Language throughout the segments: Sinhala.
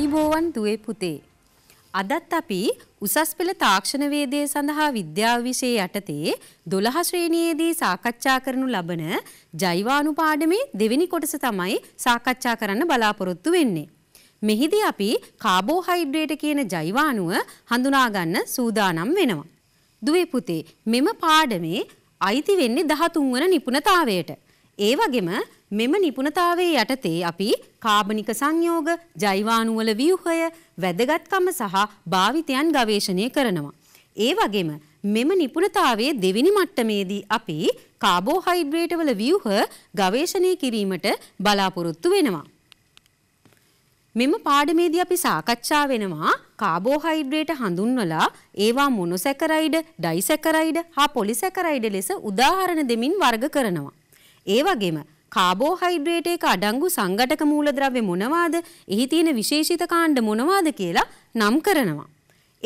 ආයිබෝවන් දුවේ පුතේ. අදත් අපි උසස් පෙළ තාක්ෂණ වේදයේ සඳහා විද්‍යාව විෂය යටතේ 12 ශ්‍රේණියේදී සාකච්ඡා කරනු ලබන ජෛවාණු පාඩමේ දෙවෙනි කොටස තමයි සාකච්ඡා කරන්න බලාපොරොත්තු වෙන්නේ. මෙහිදී අපි කාබෝහයිඩ්‍රේට් කියන ජෛවාණුව හඳුනා ගන්න සූදානම් වෙනවා. දුවේ පුතේ මෙම පාඩමේ අයිති වෙන්නේ 13 වන නිපුණතාවයට. ඒ වගේම මෙම නිපුණතාවයේ යටතේ අපි කාබනික සංයෝග, ජෛවාණුවල ව්‍යුහය, වැදගත්කම සහ භාවිතයන් ගවේෂණය කරනවා. ඒ වගේම මෙම නිපුණතාවයේ දෙවෙනි මට්ටමේදී අපි කාබෝහයිඩ්‍රේටවල ව්‍යුහ ගවේෂණය කිරීමට බලාපොරොත්තු වෙනවා. මෙම පාඩමේදී අපි සාකච්ඡා වෙනවා කාබෝහයිඩ්‍රේට හඳුන්වලා ඒවා මොනොසැකරයිඩ්, ඩයිසැකරයිඩ් හා පොලිසැකරයිඩ් ලෙස උදාහරණ දෙමින් වර්ග කරනවා. ඒ වගේම කාබෝහයිඩ්‍රේට් එක අඩංගු සංඝටක මූලද්‍රව්‍ය මොනවාද? එහි තියෙන විශේෂිත කාණ්ඩ මොනවාද කියලා නම් කරනවා.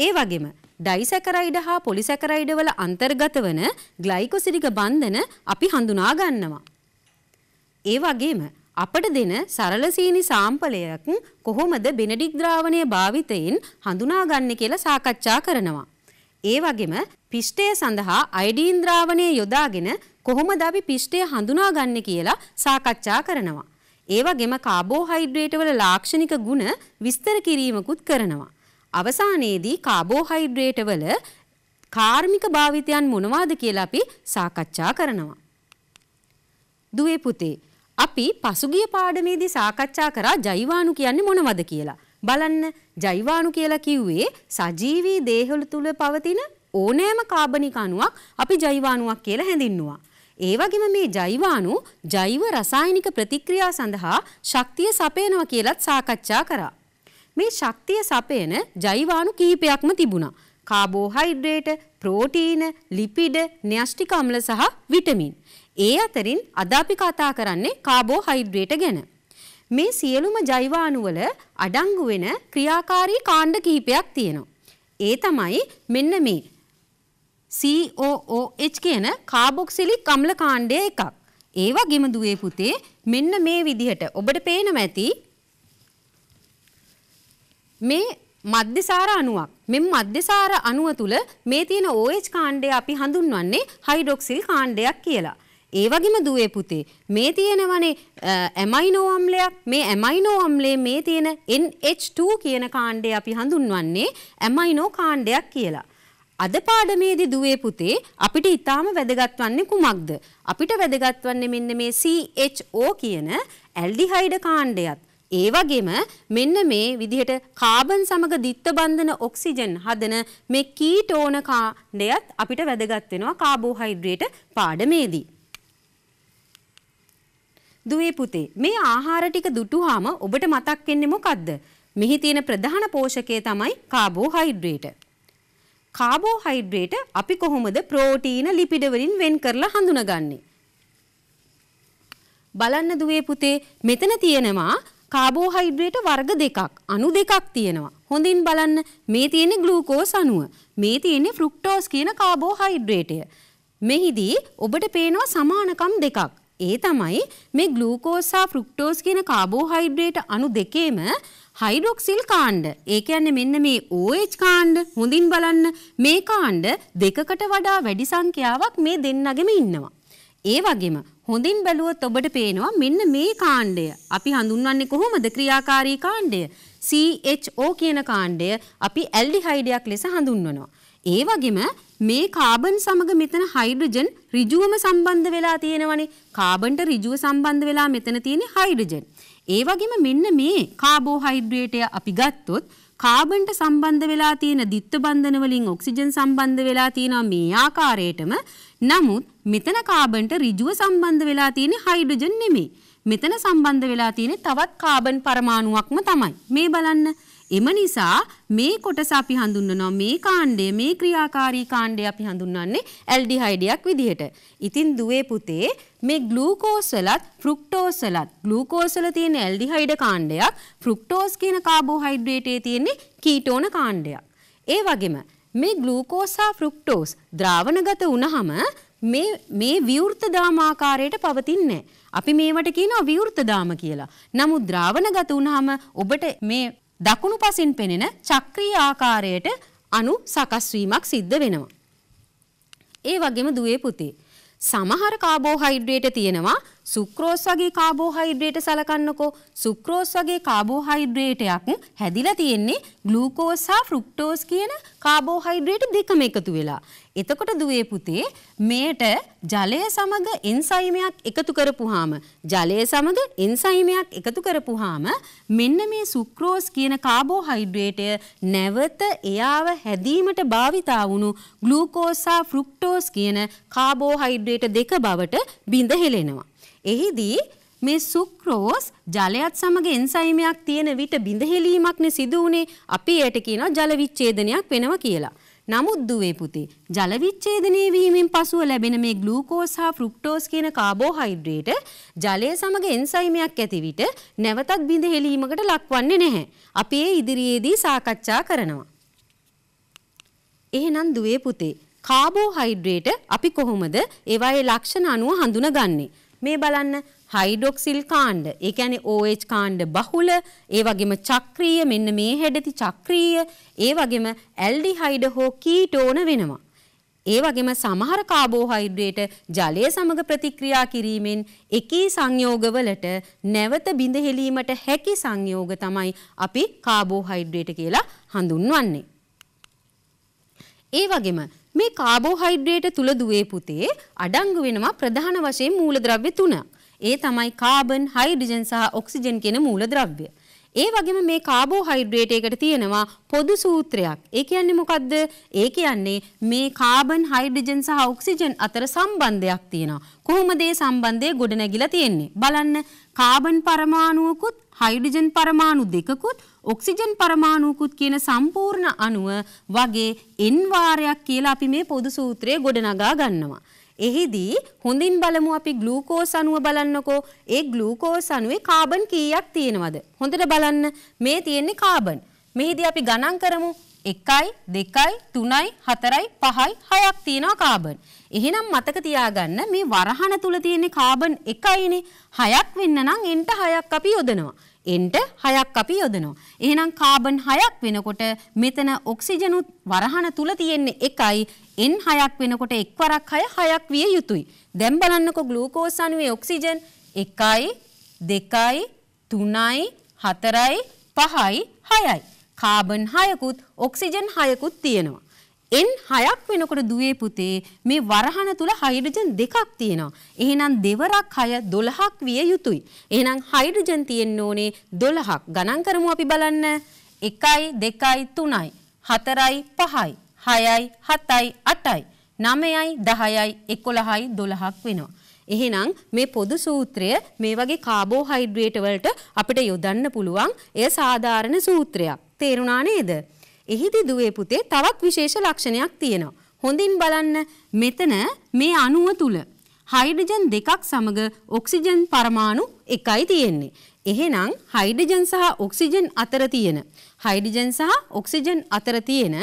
ඒ වගේම ඩයිසැකරයිඩ් හා පොලිසැකරයිඩ් වල අන්තර්ගත වන ග්ලයිකොසිඩික බන්ධන අපි හඳුනා ගන්නවා. ඒ වගේම අපට දෙන සරල සීනි සාම්පලයක් කොහොමද බෙනඩික් ද්‍රාවණය භාවිතයෙන් හඳුනාගන්නේ කියලා සාකච්ඡා කරනවා. ඒ වගේම පිෂ්ඨය සඳහා අයඩීන් ද්‍රාවණය යොදාගෙන කොහොමද අපි පිෂ්ඨය හඳුනාගන්නේ කියලා සාකච්ඡා කරනවා. ඒ වගේම කාබෝහයිඩ්‍රේට් වල ලාක්ෂණික ගුණ විස්තර කිරීමකුත් කරනවා. අවසානයේදී කාබෝහයිඩ්‍රේට් වල කාර්මික භාවිතයන් මොනවාද කියලා අපි සාකච්ඡා කරනවා. දුවේ පුතේ අපි පසුගිය පාඩමේදී සාකච්ඡා කරා ජෛවාණු කියන්නේ මොනවද කියලා. බලන්න ජෛවාණු කියලා කිව්වේ සජීවී දේහවල තුල පවතින ඕනෑම කාබනික අණුවක් අපි ජෛවාණුවක් කියලා හැඳින්නුවා. ඒ වගේම මේ ජෛවාණු ජෛව රසායනික ප්‍රතික්‍රියා සඳහා ශක්තිය සපයනවා කියලත් සාකච්ඡා කරා. මේ ශක්තිය සපයන ජෛවාණු කිහිපයක්ම තිබුණා. කාබෝහයිඩ්‍රේට, ප්‍රෝටීන, ලිපිඩ, න්‍යෂ්ටික අම්ල සහ විටමින්. ඒ අතරින් අද අපි කතා කරන්නේ කාබෝහයිඩ්‍රේට ගැන. මේ සියලුම ජෛවාණු වල අඩංගු වෙන ක්‍රියාකාරී කාණ්ඩ කිහිපයක් තියෙනවා. ඒ තමයි මෙන්න මේ COOH කියන කාබොක්සිලික් අම්ල කාණ්ඩය එකක්. ඒ වගේම දුවේ පුතේ මෙන්න මේ විදිහට ඔබට පේනවා ඇති මේ මධ්‍යසාර අණුවක්. මෙම මධ්‍යසාර අණුව තුල මේ තියෙන OH කාණ්ඩය අපි හඳුන්වන්නේ හයිඩ්‍රොක්සිල් කාණ්ඩයක් කියලා. ඒ වගේම දුවේ පුතේ මේ තියෙනවනේ ඇමයිනෝ අම්ලයක්. මේ ඇමයිනෝ අම්ලයේ මේ තියෙන NH2 කියන කාණ්ඩය අපි හඳුන්වන්නේ ඇමයිනෝ කාණ්ඩයක් කියලා. අද පාඩමේදී දුවේ පුතේ අපිට ඊටාම වැදගත් වන්නේ කුමක්ද? අපිට වැදගත් වන්නේ මෙන්න මේ CHO කියන ඇල්ඩිහයිඩ් කාණ්ඩයත්. ඒ වගේම මෙන්න මේ විදිහට කාබන් සමග දිත්ත බන්ධන ඔක්සිජන් හදන මේ කීටෝන කාණ්ඩයත් අපිට වැදගත් වෙනවා කාබෝහයිඩ්‍රේට් පාඩමේදී. දුවේ පුතේ මේ ආහාර ටික දුටුවාම ඔබට මතක් වෙන්නේ මොකද්ද? මෙහි තියෙන ප්‍රධාන පෝෂකය තමයි කාබෝහයිඩ්‍රේට්. කාබෝහයිඩ්‍රේට අපි කොහොමද ප්‍රෝටීන ලිපිඩ වලින් වෙන් කරලා හඳුනගන්නේ? බලන්න දුවේ පුතේ මෙතන තියෙනවා කාබෝහයිඩ්‍රේට වර්ග දෙකක් අණු දෙකක් තියෙනවා. හොඳින් බලන්න මේ තියෙන්නේ ග්ලූකෝස් අණුව. මේ තියෙන්නේ ෆ්‍රුක්ටෝස් කියන කාබෝහයිඩ්‍රේටය. මෙහිදී ඔබට පේනවා සමානකම් දෙකක්. ඒ තමයි මේ ග්ලූකෝස් සහ ෆ්‍රුක්ටෝස් කියන කාබෝහයිඩ්‍රේට අණු දෙකේම හයිඩොක්සිල් කාණ්ඩ. ඒ කියන්නේ මෙන්න මේ OH කාණ්ඩ හොඳින් බලන්න මේ කාණ්ඩ දෙකකට වඩා වැඩි සංඛ්‍යාවක් මේ දෙන්නගෙම ඉන්නවා. ඒ වගේම හොඳින් බැලුවොත් ඔබට පේනවා මෙන්න මේ කාණ්ඩය. අපි හඳුන්වන්නේ කොහොමද ක්‍රියාකාරී කාණ්ඩය? CHO කියන කාණ්ඩය අපි ඇල්ඩිහයිඩයක් ලෙස හඳුන්වනවා. ඒ වගේම මේ කාබන් සමග මෙතන හයිඩ්‍රජන් ඍජුවම සම්බන්ධ වෙලා තියෙනවනේ. කාබන්ට ඍජුව සම්බන්ධ වෙලා මෙතන තියෙන්නේ හයිඩ්‍රජන්. ඒ වගේම මෙන්න මේ කාබෝහයිඩ්‍රේටය අපි ගත්තොත් කාබන්ට සම්බන්ධ වෙලා තියෙන දිත්ත බන්ධන වලින් ඔක්සිජන් සම්බන්ධ වෙලා තියෙනවා මේ ආකාරයටම. නමුත් මෙතන කාබන්ට ඍජුව සම්බන්ධ වෙලා තියෙන්නේ හයිඩ්‍රජන් නෙමෙයි. මෙතන සම්බන්ධ වෙලා තියෙන්නේ තවත් කාබන් පරමාණුවක්ම තමයි. මේ බලන්න. එම නිසා මේ කොටස අපි හඳුන්වනවා මේ කාණ්ඩය මේ ක්‍රියාකාරී කාණ්ඩය අපි හඳුන්වන්නේ ඇල්ඩිහයිඩයක් විදිහට. ඉතින් දුවේ පුතේ මේ ග්ලූකෝස් වලත් ෆ්‍රුක්ටෝස් වලත් ග්ලූකෝස් වල තියෙන ඇල්ඩිහයිඩ් කාණ්ඩයක් ෆ්‍රුක්ටෝස් කියන කාබෝහයිඩ්‍රේටයේ තියෙන කීටෝන කාණ්ඩයක්. ඒ වගේම මේ ග්ලූකෝස් හා ෆ්‍රුක්ටෝස් ද්‍රාවණගත වුණහම මේ මේ විවෘත දාම ආකාරයට පවතින්නේ අපි මේවට කියනවා විවෘත දාම කියලා. නමුත් ද්‍රාවණගත වුණාම ඔබට මේ දකුණු පසින් පෙනෙන චක්‍රීය ආකාරයට අණු සකස් වීමක් සිද්ධ වෙනවා. ඒ වගේම දුවේ පුතේ සමහර කාබෝහයිඩ්‍රේට තියෙනවා සුක්‍රෝස් වගේ කාබෝහයිඩ්‍රේට සලකන්නකෝ සුක්‍රෝස් වගේ කාබෝහයිඩ්‍රේටයක් හැදිලා තියෙන්නේ ග්ලූකෝස් හා ෆ්‍රුක්ටෝස් කියන කාබෝහයිඩ්‍රේට දෙකම එකතු වෙලා. එතකොට දුවේ පුතේ මේට ජලය සමග එන්සයිමයක් එකතු කරපුහාම ජලය සමග එන්සයිමයක් එකතු කරපුහාම මෙන්න මේ සුක්‍රෝස් කියන කාබෝහයිඩ්‍රේටය නැවත එයාව හැදීමට භාවිතා වුණු ග්ලූකෝසා ෆෘක්ටෝස් කියන කාබෝහයිඩ්‍රේට දෙක බවට බිඳ හෙලෙනවා. එහිදී මේ සුක්‍රෝස් ජලයත් සමග එන්සයිමයක් තියෙන විට බිඳහෙලීමක්නේ සිදු වුනේ අපි ඒට කියනවා ජල විච්ඡේදනයක් වෙනවා කියලා. නමුත් දුවේ පුතේ ජල විච්ඡේදනයේ වීමෙන් පසුව ලැබෙන මේ ග්ලූකෝස් හා ෆ්‍රුක්ටෝස් කියන කාබෝහයිඩ්‍රේට ජලය සමග එන්සයිමයක් ඇති විට නැවතත් බිඳහෙලීමකට ලක්වන්නේ නැහැ. අපි ඒ ඉදිරියේදී සාකච්ඡා කරනවා. එහෙනම් දුවේ පුතේ කාබෝහයිඩ්‍රේට අපි කොහොමද ඒවායේ ලක්ෂණ අනුව හඳුනගන්නේ? මේ බලන්න හයිඩොක්සිල් කාණ්ඩ ඒ කියන්නේ OH කාණ්ඩ බහුල ඒ වගේම චක්‍රීය මෙන්න මේ හැඩති චක්‍රීය ඒ වගේම ඇල්ඩිහයිඩ් හෝ කීටෝන වෙනවා ඒ වගේම සමහර කාබෝහයිඩ්‍රේට ජලය සමග ප්‍රතික්‍රියා කිරීමෙන් එකී සංයෝගවලට නැවත බිඳ හෙලීමට හැකි සංයෝග තමයි අපි කාබෝහයිඩ්‍රේට කියලා හඳුන්වන්නේ ඒ වගේම මේ කාබෝහයිඩ්‍රේට තුල දුවේ පුතේ අඩංගු වෙනවා ප්‍රධාන වශයෙන් මූලද්‍රව්‍ය තුනක්. ඒ තමයි කාබන්, හයිඩ්‍රජන් සහ ඔක්සිජන් කියන මූලද්‍රව්‍ය. ඒ වගේම මේ කාබෝහයිඩ්‍රේට් එකට තියෙනවා පොදු සූත්‍රයක්. ඒ කියන්නේ මොකද්ද? ඒ කියන්නේ මේ කාබන්, හයිඩ්‍රජන් සහ ඔක්සිජන් අතර සම්බන්ධයක් තියෙනවා. කොහොමද මේ සම්බන්ධය ගොඩනැගිලා තියෙන්නේ? බලන්න කාබන් පරමාණුවකුත් හයිඩ්‍රජන් පරමාණු දෙකකුත් ඔක්සිජන් පරමාණුකුත් කියන සම්පූර්ණ අණුව වගේ n වාරයක් කියලා අපි මේ පොදු සූත්‍රයේ ගොඩනගා ගන්නවා. එහිදී හොඳින් බලමු අපි ග්ලූකෝස් අණුව බලන්නකෝ. ඒ ග්ලූකෝස් අණුවේ කාබන් කීයක් තියෙනවද? හොඳට බලන්න. මේ තියෙන්නේ කාබන්. මෙහිදී අපි ගණන් කරමු. 1යි 2යි 3යි 4යි 5යි 6ක් තියෙනවා කාබන්. එහෙනම් මතක තියාගන්න මේ වරහන තුල තියෙන කාබන් එකයිනේ. 6ක් වෙන්න නම් n ට 6ක් අපි යොදනවා. එන්ට හයක් අපි යොදනවා. එහෙනම් කාබන් හයක් වෙනකොට මෙතන ඔක්සිජනුත් වරහන තුල තියෙන්නේ එකයි එන් හයක් වෙනකොට එක්වරක් හය හයක් විය යුතුයි. දැන් බලන්නකො ග්ලූකෝස් අණුවේ ඔක්සිජන් එකයි දෙකයි තුනයි හතරයි පහයි හයයි. කාබන් හයකුත් ඔක්සිජන් හයකුත් තියෙනවා. එන් හයක් වෙනකොට දුවේ පුතේ මේ වරහන තුල හයිඩ්‍රජන් දෙකක් තියෙනවා. එහෙනම් දෙවරක් හය 12ක් විය යුතුයි. එහෙනම් හයිඩ්‍රජන් තියෙන්න ඕනේ 12ක්. ගණන් කරමු අපි බලන්න. 1යි 2යි 3යි 4යි 5යි 6යි 7යි 8යි 9යි 10යි 11යි 12ක් වෙනවා. එහෙනම් මේ පොදු සූත්‍රය මේ වගේ කාබෝහයිඩ්‍රේට් වලට අපිට යොදන්න පුළුවන්. එය සාධාරණ සූත්‍රයක්. තේරුණා නේද? එහිදී දුවේ පුතේ තවත් විශේෂ ලක්ෂණයක් තියෙනවා. හොඳින් බලන්න මෙතන මේ අණුව තුල හයිඩ්‍රජන් දෙකක් සමග ඔක්සිජන් පරමාණු එකයි තියෙන්නේ. එහෙනම් හයිඩ්‍රජන් සහ ඔක්සිජන් අතර තියෙන හයිඩ්‍රජන් සහ ඔක්සිජන් අතර තියෙන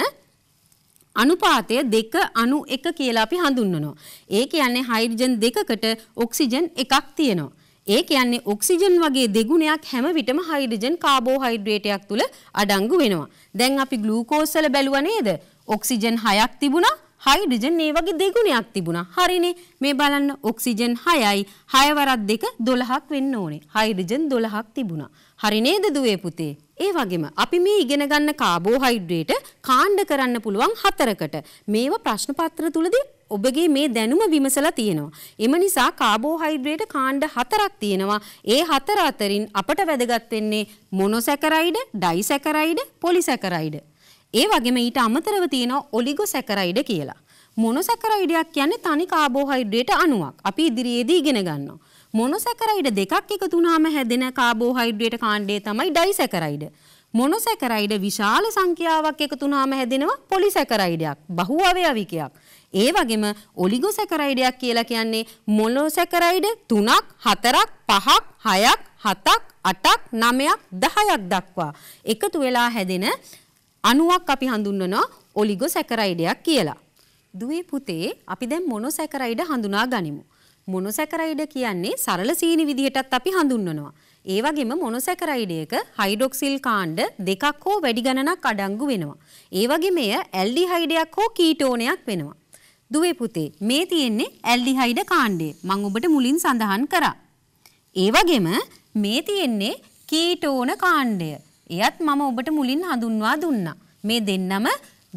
අනුපාතය 2 අණු 1 කියලා අපි හඳුන්වනවා. ඒ කියන්නේ හයිඩ්‍රජන් දෙකකට ඔක්සිජන් එකක් තියෙනවා. ඒ කියන්නේ ඔක්සිජන් වගේ දෙගුණයක් හැම විටම හයිඩ්‍රජන් කාබෝහයිඩ්‍රේටයක් තුල අඩංගු වෙනවා. දැන් අපි ග්ලූකෝස් වල බැලුවා නේද? ඔක්සිජන් 6ක් තිබුණා, හයිඩ්‍රජන් ඒ වගේ දෙගුණයක් තිබුණා. හරිනේ. මේ බලන්න ඔක්සිජන් 6යි, 6 වරක් 2 12ක් වෙන්න ඕනේ. හයිඩ්‍රජන් 12ක් තිබුණා. හරි නේද දුවේ පුතේ? ඒ වගේම අපි මේ ඉගෙන ගන්න කාබෝහයිඩ්‍රේට කාණ්ඩ කරන්න පුළුවන් හතරකට. මේව ප්‍රශ්න පත්‍ර තුලදී ඔබගේ මේ දැනුම විමසලා තියෙනවා. එම නිසා කාබෝහයිඩ්‍රේට කාණ්ඩ හතරක් තියෙනවා. ඒ හතර අතරින් අපට වැදගත් වෙන්නේ මොනොසැකරයිඩ්, ඩයිසැකරයිඩ්, පොලිසැකරයිඩ්. ඒ වගේම ඊට අමතරව තියෙනවා ඔලිගොසැකරයිඩ් කියලා. මොනොසැකරයිඩයක් කියන්නේ තනි කාබෝහයිඩ්‍රේට අණුවක්. අපි ඉදිරියේදී ඉගෙන ගන්නවා. මොනොසැකරයිඩ් දෙකක් එකතු වුණාම හැදෙන කාබෝහයිඩ්‍රේට කාණ්ඩය තමයි ඩයිසැකරයිඩ්. මොනොසැකරයිඩ් විශාල සංඛ්‍යාවක් එකතු වුණාම හැදෙනවා පොලිසැකරයිඩයක් බහුවවයවිකයක්. ඒ වගේම ඔලිගොසැකරයිඩයක් කියලා කියන්නේ මොනෝසැකරයිඩ 3ක් 4ක් 5ක් 6ක් 7ක් 8ක් 9ක් 10ක් දක්වා එකතු වෙලා හැදෙන අණුවක් අපි හඳුන්වනවා ඔලිගොසැකරයිඩයක් කියලා. දුවේ පුතේ අපි දැන් මොනෝසැකරයිඩ හඳුනා ගනිමු. මොනෝසැකරයිඩ කියන්නේ සරල සීනි විදිහටත් අපි හඳුන්වනවා. ඒ වගේම මොනොසැකරයිඩයක හයිඩොක්සිල් කාණ්ඩ දෙකක් හෝ වැඩි ගණනක් අඩංගු වෙනවා. ඒ වගේම එය ඇල්ඩිහයිඩයක් හෝ කීටෝනයක් වෙනවා. දුවේ පුතේ මේ තියෙන්නේ ඇල්ඩිහයිඩ කාණ්ඩය. මම ඔබට මුලින් සඳහන් කරා. ඒ වගේම මේ තියෙන්නේ කීටෝන කාණ්ඩය. එයත් මම ඔබට මුලින් හඳුන්වා දුන්නා. මේ දෙන්නම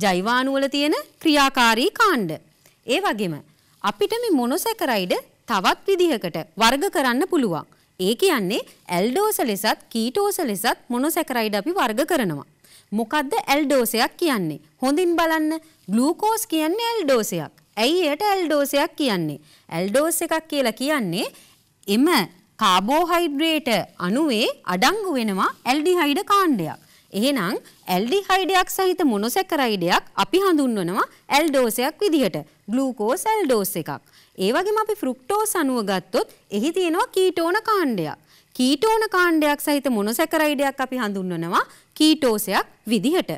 ජෛවාණු වල තියෙන ක්‍රියාකාරී කාණ්ඩ. ඒ වගේම අපිට මේ මොනොසැකරයිඩ් තවත් විදිහකට වර්ග කරන්න පුළුවන්. ඒ කියන්නේ ඇල්ඩෝස ලෙසත් කීටෝස ලෙසත් මොනොසැකරයිඩ් අපි වර්ග කරනවා. මොකද්ද ඇල්ඩෝසයක් කියන්නේ? හොඳින් බලන්න. ග්ලූකෝස් කියන්නේ ඇල්ඩෝසයක්. ඇයි එයට ඇල්ඩෝසයක් කියන්නේ. ඇල්ඩෝස් එකක් කියලා කියන්නේ එම කාබෝහයිඩ්‍රේට අණුවේ අඩංගු වෙනවා ඇල්ඩිහයිඩ කාණ්ඩයක්. එහෙනම් ඇල්ඩිහයිඩයක් සහිත මොනොසැකරයිඩයක් අපි හඳුන්වනවා ඇල්ඩෝසයක් විදිහට. ග්ලූකෝස් ඇල්ඩෝස් එකක්. ඒ වගේම අපි ෆ්‍රුක්ටෝස් අණුව ගත්තොත් එහි තියෙනවා කීටෝන කාණ්ඩයක්. කීටෝන කාණ්ඩයක් සහිත මොනොසැකරයිඩයක් අපි හඳුන්වනවා කීටෝසයක් විදිහට.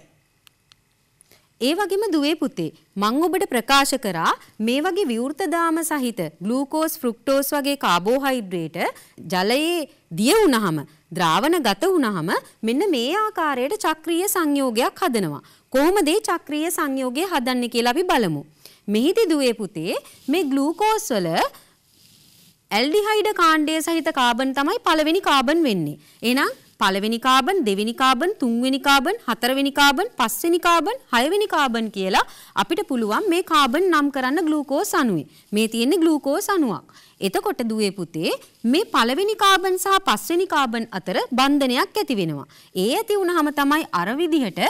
ඒ වගේම දුවේ පුතේ මං ඔබට ප්‍රකාශ කරා මේ වගේ විවෘත දාම සහිත ග්ලූකෝස් ෆ්‍රුක්ටෝස් වගේ කාබෝහයිඩ්‍රේට ජලයේ දිය වුණහම ද්‍රාවණ ගත වුණහම මෙන්න මේ ආකාරයට චක්‍රීය සංයෝගයක් හදනවා. කොහොමද මේ චක්‍රීය සංයෝගය හදන්නේ කියලා අපි බලමු. මෙහිදී දුවේ පුතේ මේ ග්ලූකෝස් වල ඇල්ඩිහයිඩ් කාණ්ඩය සහිත කාබන් තමයි පළවෙනි කාබන් වෙන්නේ. එහෙනම් පළවෙනි කාබන් දෙවෙනි කාබන් තුන්වෙනි කාබන් හතරවෙනි කාබන් පස්වෙනි කාබන් හයවෙනි කාබන් කියලා අපිට පුළුවන් මේ කාබන් නම් කරන්න ග්ලූකෝස් අණුවේ මේ තියෙන්නේ ග්ලූකෝස් අණුවක් එතකොට දුවේ පුතේ මේ පළවෙනි කාබන් සහ පස්වෙනි කාබන් අතර බන්ධනයක් ඇති වෙනවා ඒ ඇති වුනහම තමයි අර විදිහට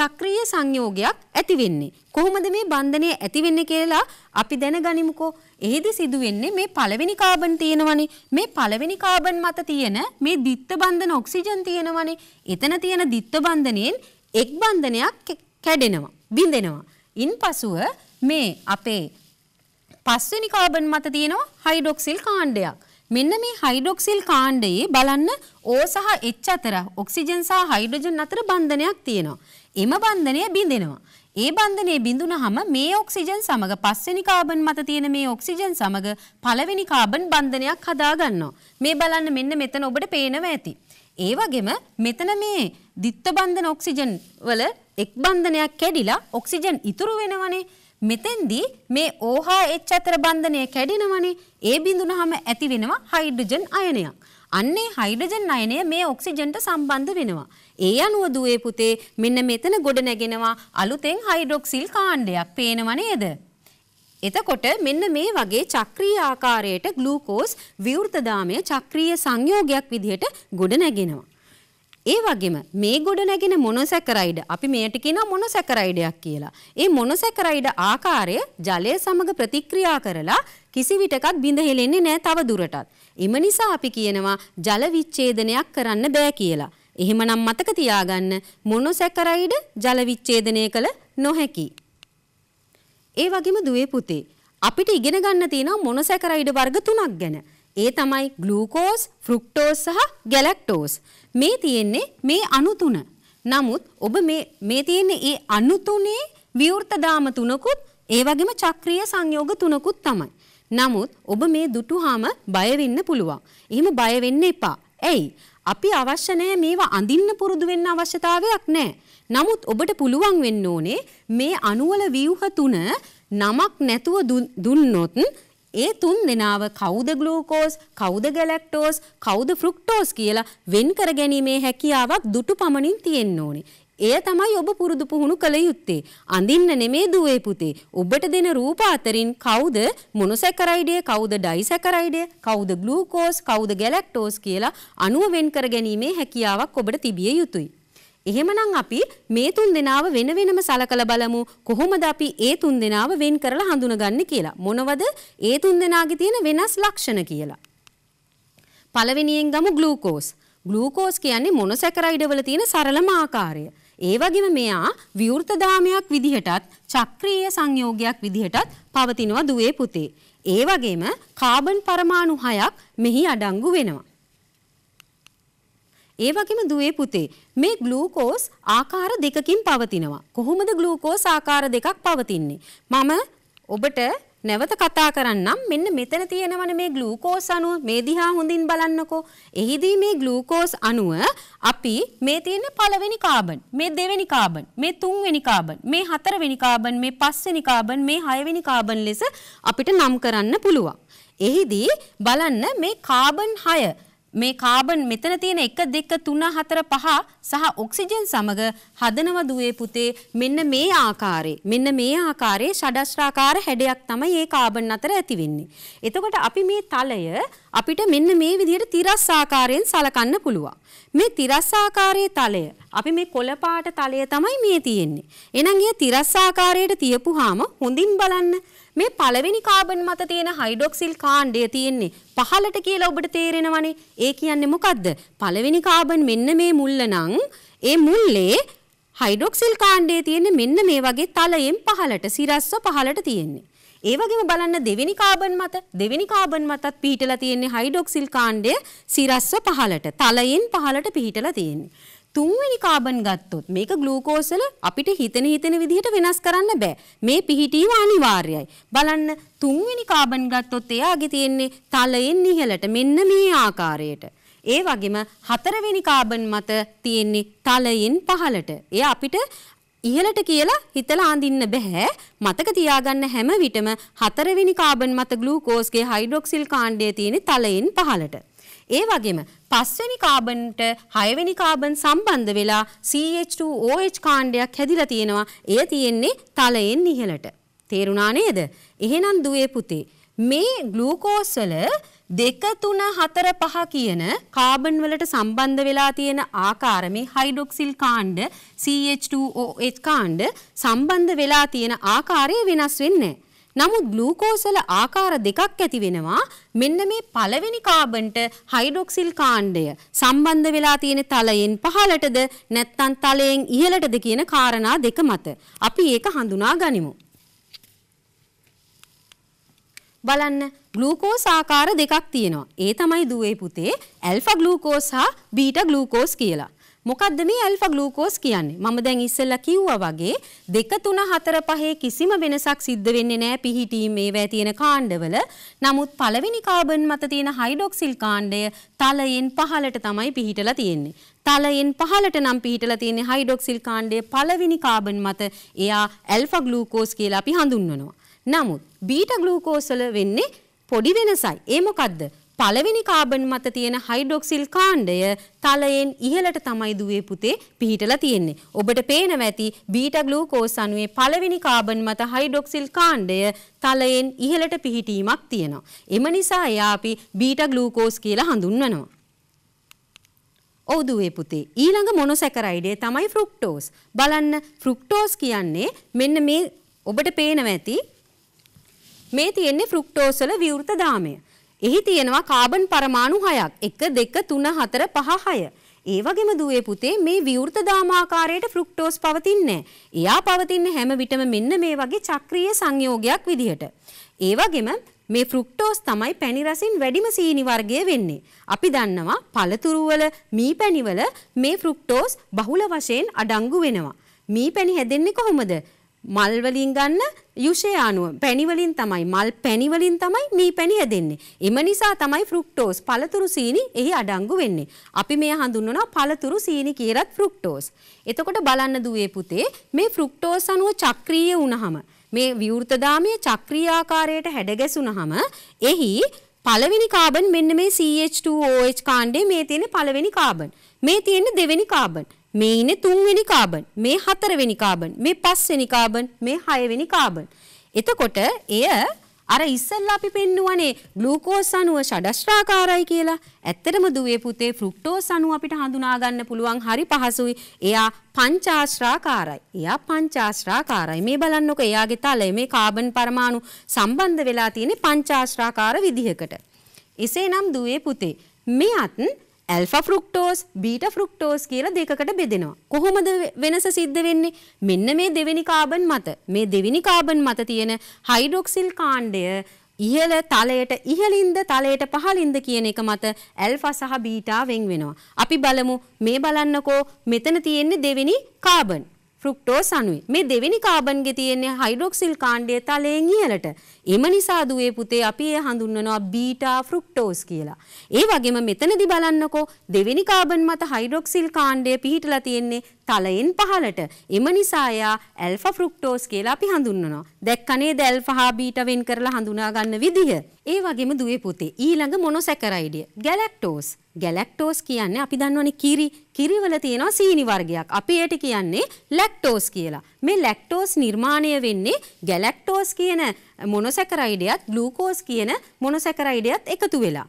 චක්‍රීය සංයෝගයක් ඇති වෙන්නේ කොහොමද මේ බන්ධනය ඇති වෙන්නේ කියලා අපි දැනගනිමුකෝ එහෙදි සිදුවෙන්නේ මේ පළවෙනි කාබන් තියෙනවනේ. මේ පළවෙනි කාබන් මත තියෙන මේ දිත්ත බන්ධන ඔක්සිජන් තියෙනවනේ. එතන තියෙන දිත්ත බන්ධනයෙන් එක් බන්ධනයක් කැඩෙනවා, බිඳෙනවා. ඉන්පසුව මේ අපේ පස්වෙනි කාබන් මත තියෙනවා හයිඩොක්සිල් කාණ්ඩයක්. මෙන්න මේ හයිඩොක්සිල් කාණ්ඩයේ බලන්න O සහ H අතර ඔක්සිජන් සහ හයිඩ්‍රජන් අතර බන්ධනයක් තියෙනවා. එම බන්ධනය බිඳෙනවා. ඒ බන්ධනය බිඳුනහම මේ ඔක්සිජන් සමග පස්වෙනි කාබන් මත තියෙන මේ ඔක්සිජන් සමග පළවෙනි කාබන් බන්ධනයක් හදාගන්නවා. මේ බලන්න මෙන්න මෙතන ඔබට පේනවා ඇති. ඒ වගේම මෙතන මේ දිත්ත බන්ධන ඔක්සිජන් වල එක් බන්ධනයක් කැඩිලා ඔක්සිජන් ඉතුරු වෙනවනේ. මෙතෙන්දී මේ OH අතර බන්ධනය කැඩෙනවනේ. ඒ බිඳුනහම ඇති වෙනවා හයිඩ්‍රජන් අයනයක්. අන්නේ හයිඩ්‍රජන් අයනය මේ ඔක්සිජන්ට සම්බන්ධ වෙනවා. ඒ අනුව දුවේ පුතේ මෙන්න මෙතන ගොඩ නැගෙනවා අලුතෙන් හයිඩ්‍රොක්සිල් කාණ්ඩයක් පේනව නේද? එතකොට මෙන්න මේ වගේ චක්‍රීය ආකාරයට ග්ලූකෝස් විවෘතධාමය චක්‍රීය සංයෝගයක් විදිහට ගොඩ නැගෙනවා. ඒ වගේම මේ ගොඩ නැගෙන මොනොසැකරයිඩ් අපි මේට කියනවා මොනොසැකරයිඩයක් කියලා. ඒ මොනොසැකරයිඩ් ආකාරය ජලය සමග ප්‍රතික්‍රියා කරලා කිසිවිටකත් බිඳ හෙලෙන්නේ නැහැ තව දුරටත්. එම නිසා අපි කියනවා ජල විච්ඡේදනයක් කරන්න බෑ කියලා. එහෙමනම් මතක තියාගන්න මොනොසැකරයිඩ් ජල විච්ඡේදනය කළ නොහැකි. ඒ වගේම දුවේ පුතේ අපිට ඉගෙන ගන්න තියෙනවා මොනොසැකරයිඩ් වර්ග තුනක් ගැන. ඒ තමයි ග්ලූකෝස්, ෆ්‍රුක්ටෝස් සහ ගැලැක්ටෝස්. මේ තියෙන්නේ මේ අණු තුන. නමුත් ඔබ මේ මේ තියෙන්නේ ඒ අණු තුනේ විවෘත දාම තුනකුත් ඒ වගේම චක්‍රීය සංයෝග තුනකුත් තමයි. නමුත් ඔබ මේ දුටුවාම බය වෙන්න පුළුවන්. එහෙම බය වෙන්න එපා. ඇයි? අපි අවශ්‍ය නැහැ මේවා අඳින්න පුරුදු වෙන්න අවශ්‍යතාවයක් නැහැ. නමුත් ඔබට පුළුවන් වෙන්න ඕනේ මේ අණුවල ව්‍යුහ තුන නමක් නැතුව දුන්නොත් ඒ තුන් දෙනාව කවුද ග්ලූකෝස් කවුද ගැලැක්ටෝස් කවුද ෆ්‍රුක්ටෝස් කියලා වෙන් කර ගැනීමේ හැකියාවක් දුටු පමණින් තියෙන්න ඕනේ. එය තමයි ඔබ පුරුදු පුහුණු කළ යුත්තේ. අඳින්න නෙමේ දුවේ පුතේ. ඔබට දෙන රූප අතරින් කවුද මොනොසැකරයිඩය, කවුද ඩයිසැකරයිඩය, කවුද ග්ලූකෝස්, කවුද ගැලැක්ටෝස් කියලා අණුව වෙන් කර ගැනීමේ හැකියාවක් ඔබට තිබිය යුතුයි. එහෙමනම් අපි මේ තුන් දෙනාව වෙන වෙනම සලකල බලමු කොහොමද අපි ඒ තුන් දෙනාව වෙන් කරලා හඳුනගන්නේ කියලා. මොනවද ඒ තුන් දෙනාගේ තියෙන වෙනස් ලක්ෂණ කියලා. පළවෙනියෙන් ගමු ග්ලූකෝස්. ග්ලූකෝස් කියන්නේ මොනොසැකරයිඩවල තියෙන සරලම ආකාරය. ඒ වගේම මෙයා විවෘත දාමයක් විදිහටත් චක්‍රීය සංයෝගයක් විදිහටත් පවතිනවා දුවේ පුතේ. ඒ වගේම කාබන් පරමාණු 6ක් මෙහි අඩංගු වෙනවා. ඒ වගේම දුවේ පුතේ මේ ග්ලූකෝස් ආකාර දෙකකින් පවතිනවා. කොහොමද ග්ලූකෝස් ආකාර දෙකක් පවතින්නේ? මම ඔබට නැවත කතා කරන්නම් මෙන්න මෙතන තියෙනවනේ මේ ග්ලූකෝස් අණුව මේ දිහා හොඳින් බලන්නකෝ. එහිදී මේ ග්ලූකෝස් අණුව අපි මේ තියෙන පළවෙනි කාබන්, මේ දෙවෙනි කාබන්, මේ තුන්වෙනි කාබන්, මේ හතරවෙනි කාබන්, මේ පස්වෙනි කාබන්, මේ හයවෙනි කාබන් ලෙස අපිට නම් කරන්න පුළුවන්. එහිදී බලන්න මේ කාබන් 6 මේ කාබන් මෙතන තියෙන 1 2 3 4 5 සහ ඔක්සිජන් සමග හදනවා දුවේ පුතේ මෙන්න මේ ආකාරයේ මෙන්න මේ ආකාරයේ ෂඩස්ත්‍රාකාර හැඩයක් තමයි මේ කාබන් අතර ඇති වෙන්නේ. එතකොට අපි මේ තලය අපිට මෙන්න මේ විදිහට තිරස් ආකාරයෙන් සලකන්න පුළුවන්. මේ තිරස් ආකාරයේ තලය අපි මේ කොළ පාට තලය තමයි මේ තියෙන්නේ. එහෙනම් ඒ තිරස් ආකාරයට තියපුවාම හොඳින් බලන්න මේ පළවෙනි කාබන් මත තියෙන හයිඩොක්සිල් කාණ්ඩය තියෙන්නේ පහළට කියලා ඔබට තේරෙනවනේ. ඒ කියන්නේ මොකද්ද? පළවෙනි කාබන් මෙන්න මේ මුල්ල නම් ඒ මුල්ලේ හයිඩොක්සිල් කාණ්ඩයේ තියෙන මෙන්න මේ වගේ තලයෙන් පහළට සිරස්ව පහළට තියෙන්නේ. ඒ වගේම බලන්න දෙවෙනි කාබන් මත දෙවෙනි කාබන් මතත් පිහිටලා තියෙන්නේ හයිඩොක්සිල් කාණ්ඩය සිරස්ව පහළට තලයෙන් පහළට පිහිටලා තියෙන්නේ. තුන්වෙනි කාබන් ගත්තොත් මේක ග්ලූකෝස් වල අපිට හිතෙන හිතෙන විදිහට වෙනස් කරන්න බෑ. මේ පිහිටීම අනිවාර්යයි. බලන්න තුන්වෙනි කාබන් ගත්තොත් එයාගේ තියෙන්නේ තලයෙන් ඉහළට මෙන්න මේ ආකාරයට. ඒ වගේම හතරවෙනි කාබන් මත තියෙන්නේ තලයෙන් පහළට. එයා අපිට ඉහළට කියලා හිතලා අඳින්න බෑ. මතක තියාගන්න හැම විටම හතරවෙනි කාබන් මත ග්ලූකෝස්ගේ හයිඩ්‍රොක්සිල් කාණ්ඩය තියෙන්නේ තලයෙන් පහළට. ඒ වගේම පස්වෙනි කාබන්ට හයවෙනි කාබන් සම්බන්ධ වෙලා CH2OH කාණ්ඩයක් හැදිලා තියෙනවා. එය තියෙන්නේ තලයෙන් ඉහළට. තේරුණා නේද? එහෙනම් දුවේ පුතේ මේ ග්ලූකෝස් වල 2 3 4 5 කියන කාබන් වලට සම්බන්ධ වෙලා තියෙන ආකාර මේ හයිඩ්‍රොක්සිල් කාණ්ඩ CH2OH කාණ්ඩ සම්බන්ධ වෙලා තියෙන ආකාරය වෙනස් වෙන්නේ නමුත් ග්ලූකෝස් වල ආකාර දෙකක් ඇති වෙනවා. මෙන්න මේ පළවෙනි කාබන්ට හයිඩ්‍රොක්සිල් කාණ්ඩය සම්බන්ධ වෙලා තියෙන තලයෙන් පහළටද නැත්නම් තලයෙන් ඉහළටද කියන காரணා දෙක මත අපි ඒක හඳුනා ගනිමු. බලන්න ග්ලූකෝස් ආකාර දෙකක් තියෙනවා. ඒ තමයි දුවේ පුතේ ඇල්ෆා ග්ලූකෝස් හා බීටා ග්ලූකෝස් කියලා. මොකද්ද මේ ඇල්ෆා ග්ලූකෝස් කියන්නේ? මම දැන් ඉස්සෙල්ලා කිව්වා වගේ 2 3 4 5 කිසිම වෙනසක් සිද්ධ වෙන්නේ නැහැ පිහිටීම් ඒවැය තියෙන කාණ්ඩවල. නමුත් පළවෙනි කාබන් මත තියෙන හයිඩොක්සිල් කාණ්ඩය තලයෙන් පහළට තමයි පිහිටලා තියෙන්නේ. තලයෙන් පහළට නම් පිහිටලා තියෙන හයිඩොක්සිල් කාණ්ඩයේ පළවෙනි කාබන් මත එයා ඇල්ෆා ග්ලූකෝස් කියලා අපි හඳුන්වනවා. නමුත් බීටා ග්ලූකෝස් වල වෙන්නේ පොඩි වෙනසයි. ඒ මොකද්ද? පළවෙනි කාබන් මත තියෙන හයිඩ්‍රොක්සිල් කාණ්ඩය තලයෙන් ඉහළට තමයි දුවේ පුතේ පිහිටලා තියෙන්නේ. ඔබට පේනවා ඇති බීටා ග්ලූකෝස් අණුවේ පළවෙනි කාබන් මත හයිඩ්‍රොක්සිල් කාණ්ඩය තලයෙන් ඉහළට පිහිටීමක් තියෙනවා. එම නිසා එයා අපි බීටා ග්ලූකෝස් කියලා හඳුන්වනවා. ඔවුදුවේ පුතේ ඊළඟ මොනොසැකරයිඩේ තමයි ෆෘක්ටෝස්. බලන්න ෆෘක්ටෝස් කියන්නේ මෙන්න මේ ඔබට පේනව ඇති මේ තියෙන්නේ ෆෘක්ටෝස් වල විවෘත දාමය. එහි තියෙනවා කාබන් පරමාණු 6ක් 1 2 3 4 5 6. ඒ වගේම දුවේ පුතේ මේ විවෘත දාමාකාරයට ෆ්‍රුක්ටෝස් පවතින්නේ. එයා පවතින හැම විටම මෙන්න මේ වගේ චක්‍රීය සංයෝගයක් විදිහට. ඒ වගේම මේ ෆ්‍රුක්ටෝස් තමයි පැණි රසින් වැඩිම සීනි වර්ගය වෙන්නේ. අපි දන්නවා පළතුරු වල මී පැණි වල මේ ෆ්‍රුක්ටෝස් බහුල වශයෙන් අඩංගු වෙනවා. මී පැණි හැදෙන්නේ කොහොමද? මල් වලින් ගන්න යුෂය අණුව පැණි වලින් තමයි මල් පැණි වලින් තමයි මේ පැණි හැදෙන්නේ. එම නිසා තමයි ෆ්‍රුක්ටෝස් පළතුරු සීනි එහි අඩංගු වෙන්නේ. අපි මෙය හඳුන්වනවා පළතුරු සීනි කියලත් ෆ්‍රුක්ටෝස්. එතකොට බලන්න දුවේ පුතේ මේ ෆ්‍රුක්ටෝස් අණුව චක්‍රීය වුණහම මේ විවෘත දාමයේ චක්‍රීය ආකාරයට හැඩ ගැසුණහම එහි පළවෙනි කාබන් මෙන්න මේ CH2OH කාණ්ඩේ මේ තියෙන පළවෙනි කාබන්. මේ තියෙන දෙවෙනි කාබන්. මේ ඉන්නේ තුන්වෙනි කාබන්, මේ හතරවෙනි කාබන්, මේ පස්වෙනි කාබන්, මේ හයවෙනි කාබන්. එතකොට එය අර ඉස්සල්ලා අපි පෙන්නුවනේ ග්ලූකෝස් අණුව ෂඩස්ත්‍රාකාරයි කියලා. ඇත්තටම දුවේ පුතේ ෆ්‍රුක්ටෝස් අණුව අපිට හඳුනා ගන්න පුළුවන් හරි පහසුයි. එයා පංචාශ්‍රාකාරයි. එයා පංචාශ්‍රාකාරයි. මේ බලන්නකො එයාගේ තලය මේ කාබන් පරමාණු සම්බන්ධ වෙලා තියෙන්නේ පංචාශ්‍රාකාර විදිහකට. එසේනම් දුවේ පුතේ මෙයත් ඇල්ෆා ෆෘක්ටෝස් බීටා ෆෘක්ටෝස් කියලා දෙකකට බෙදෙනවා. කොහොමද වෙනස සිද්ධ වෙන්නේ? මෙන්න මේ දෙවෙනි කාබන් මත. මේ දෙවෙනි කාබන් මත තියෙන හයිඩ්‍රොක්සිල් කාණ්ඩය ඉහළ තලයට ඉහළින්ද තලයට පහළින්ද කියන එක මත ඇල්ෆා සහ බීටා වෙන් වෙනවා. අපි බලමු මේ බලන්නකෝ මෙතන තියෙන්නේ දෙවෙනි කාබන්. ෆ්‍රුක්ටෝස් අණුයි. මේ දෙවෙනි කාබන් ගේ තියෙන හයිඩ්‍රොක්සිල් කාණ්ඩය තලයෙන් ඉහළට. එම නිසා දුවේ පුතේ අපි ඒ හඳුන්වනවා බීටා ෆ්‍රුක්ටෝස් කියලා. ඒ වගේම මෙතනදී බලන්නකෝ දෙවෙනි කාබන් මත හයිඩ්‍රොක්සිල් කාණ්ඩය පිහිටලා තියෙන්නේ තලයෙන් පහළට. එම නිසා එයා ඇල්ෆා ෆ්‍රුක්ටෝස් කියලා අපි හඳුන්වනවා. දැක්කනේද ඇල්ෆා හා බීටා වෙන් කරලා හඳුනා ගන්න විදිහ. ඒ වගේම දුවේ පුතේ ඊළඟ මොනොසැකරයිඩිය ගැලැක්ටෝස්. ගැලැක්ටෝස් කියන්නේ අපි දන්නවනේ කිරි කිරිවල තියෙනවා සීනි වර්ගයක්. අපි ඒට කියන්නේ ලැක්ටෝස් කියලා. මේ ලැක්ටෝස් නිර්මාණය වෙන්නේ ගැලැක්ටෝස් කියන මොනොසැකරයිඩයත් ග්ලූකෝස් කියන මොනොසැකරයිඩයත් එකතු වෙලා.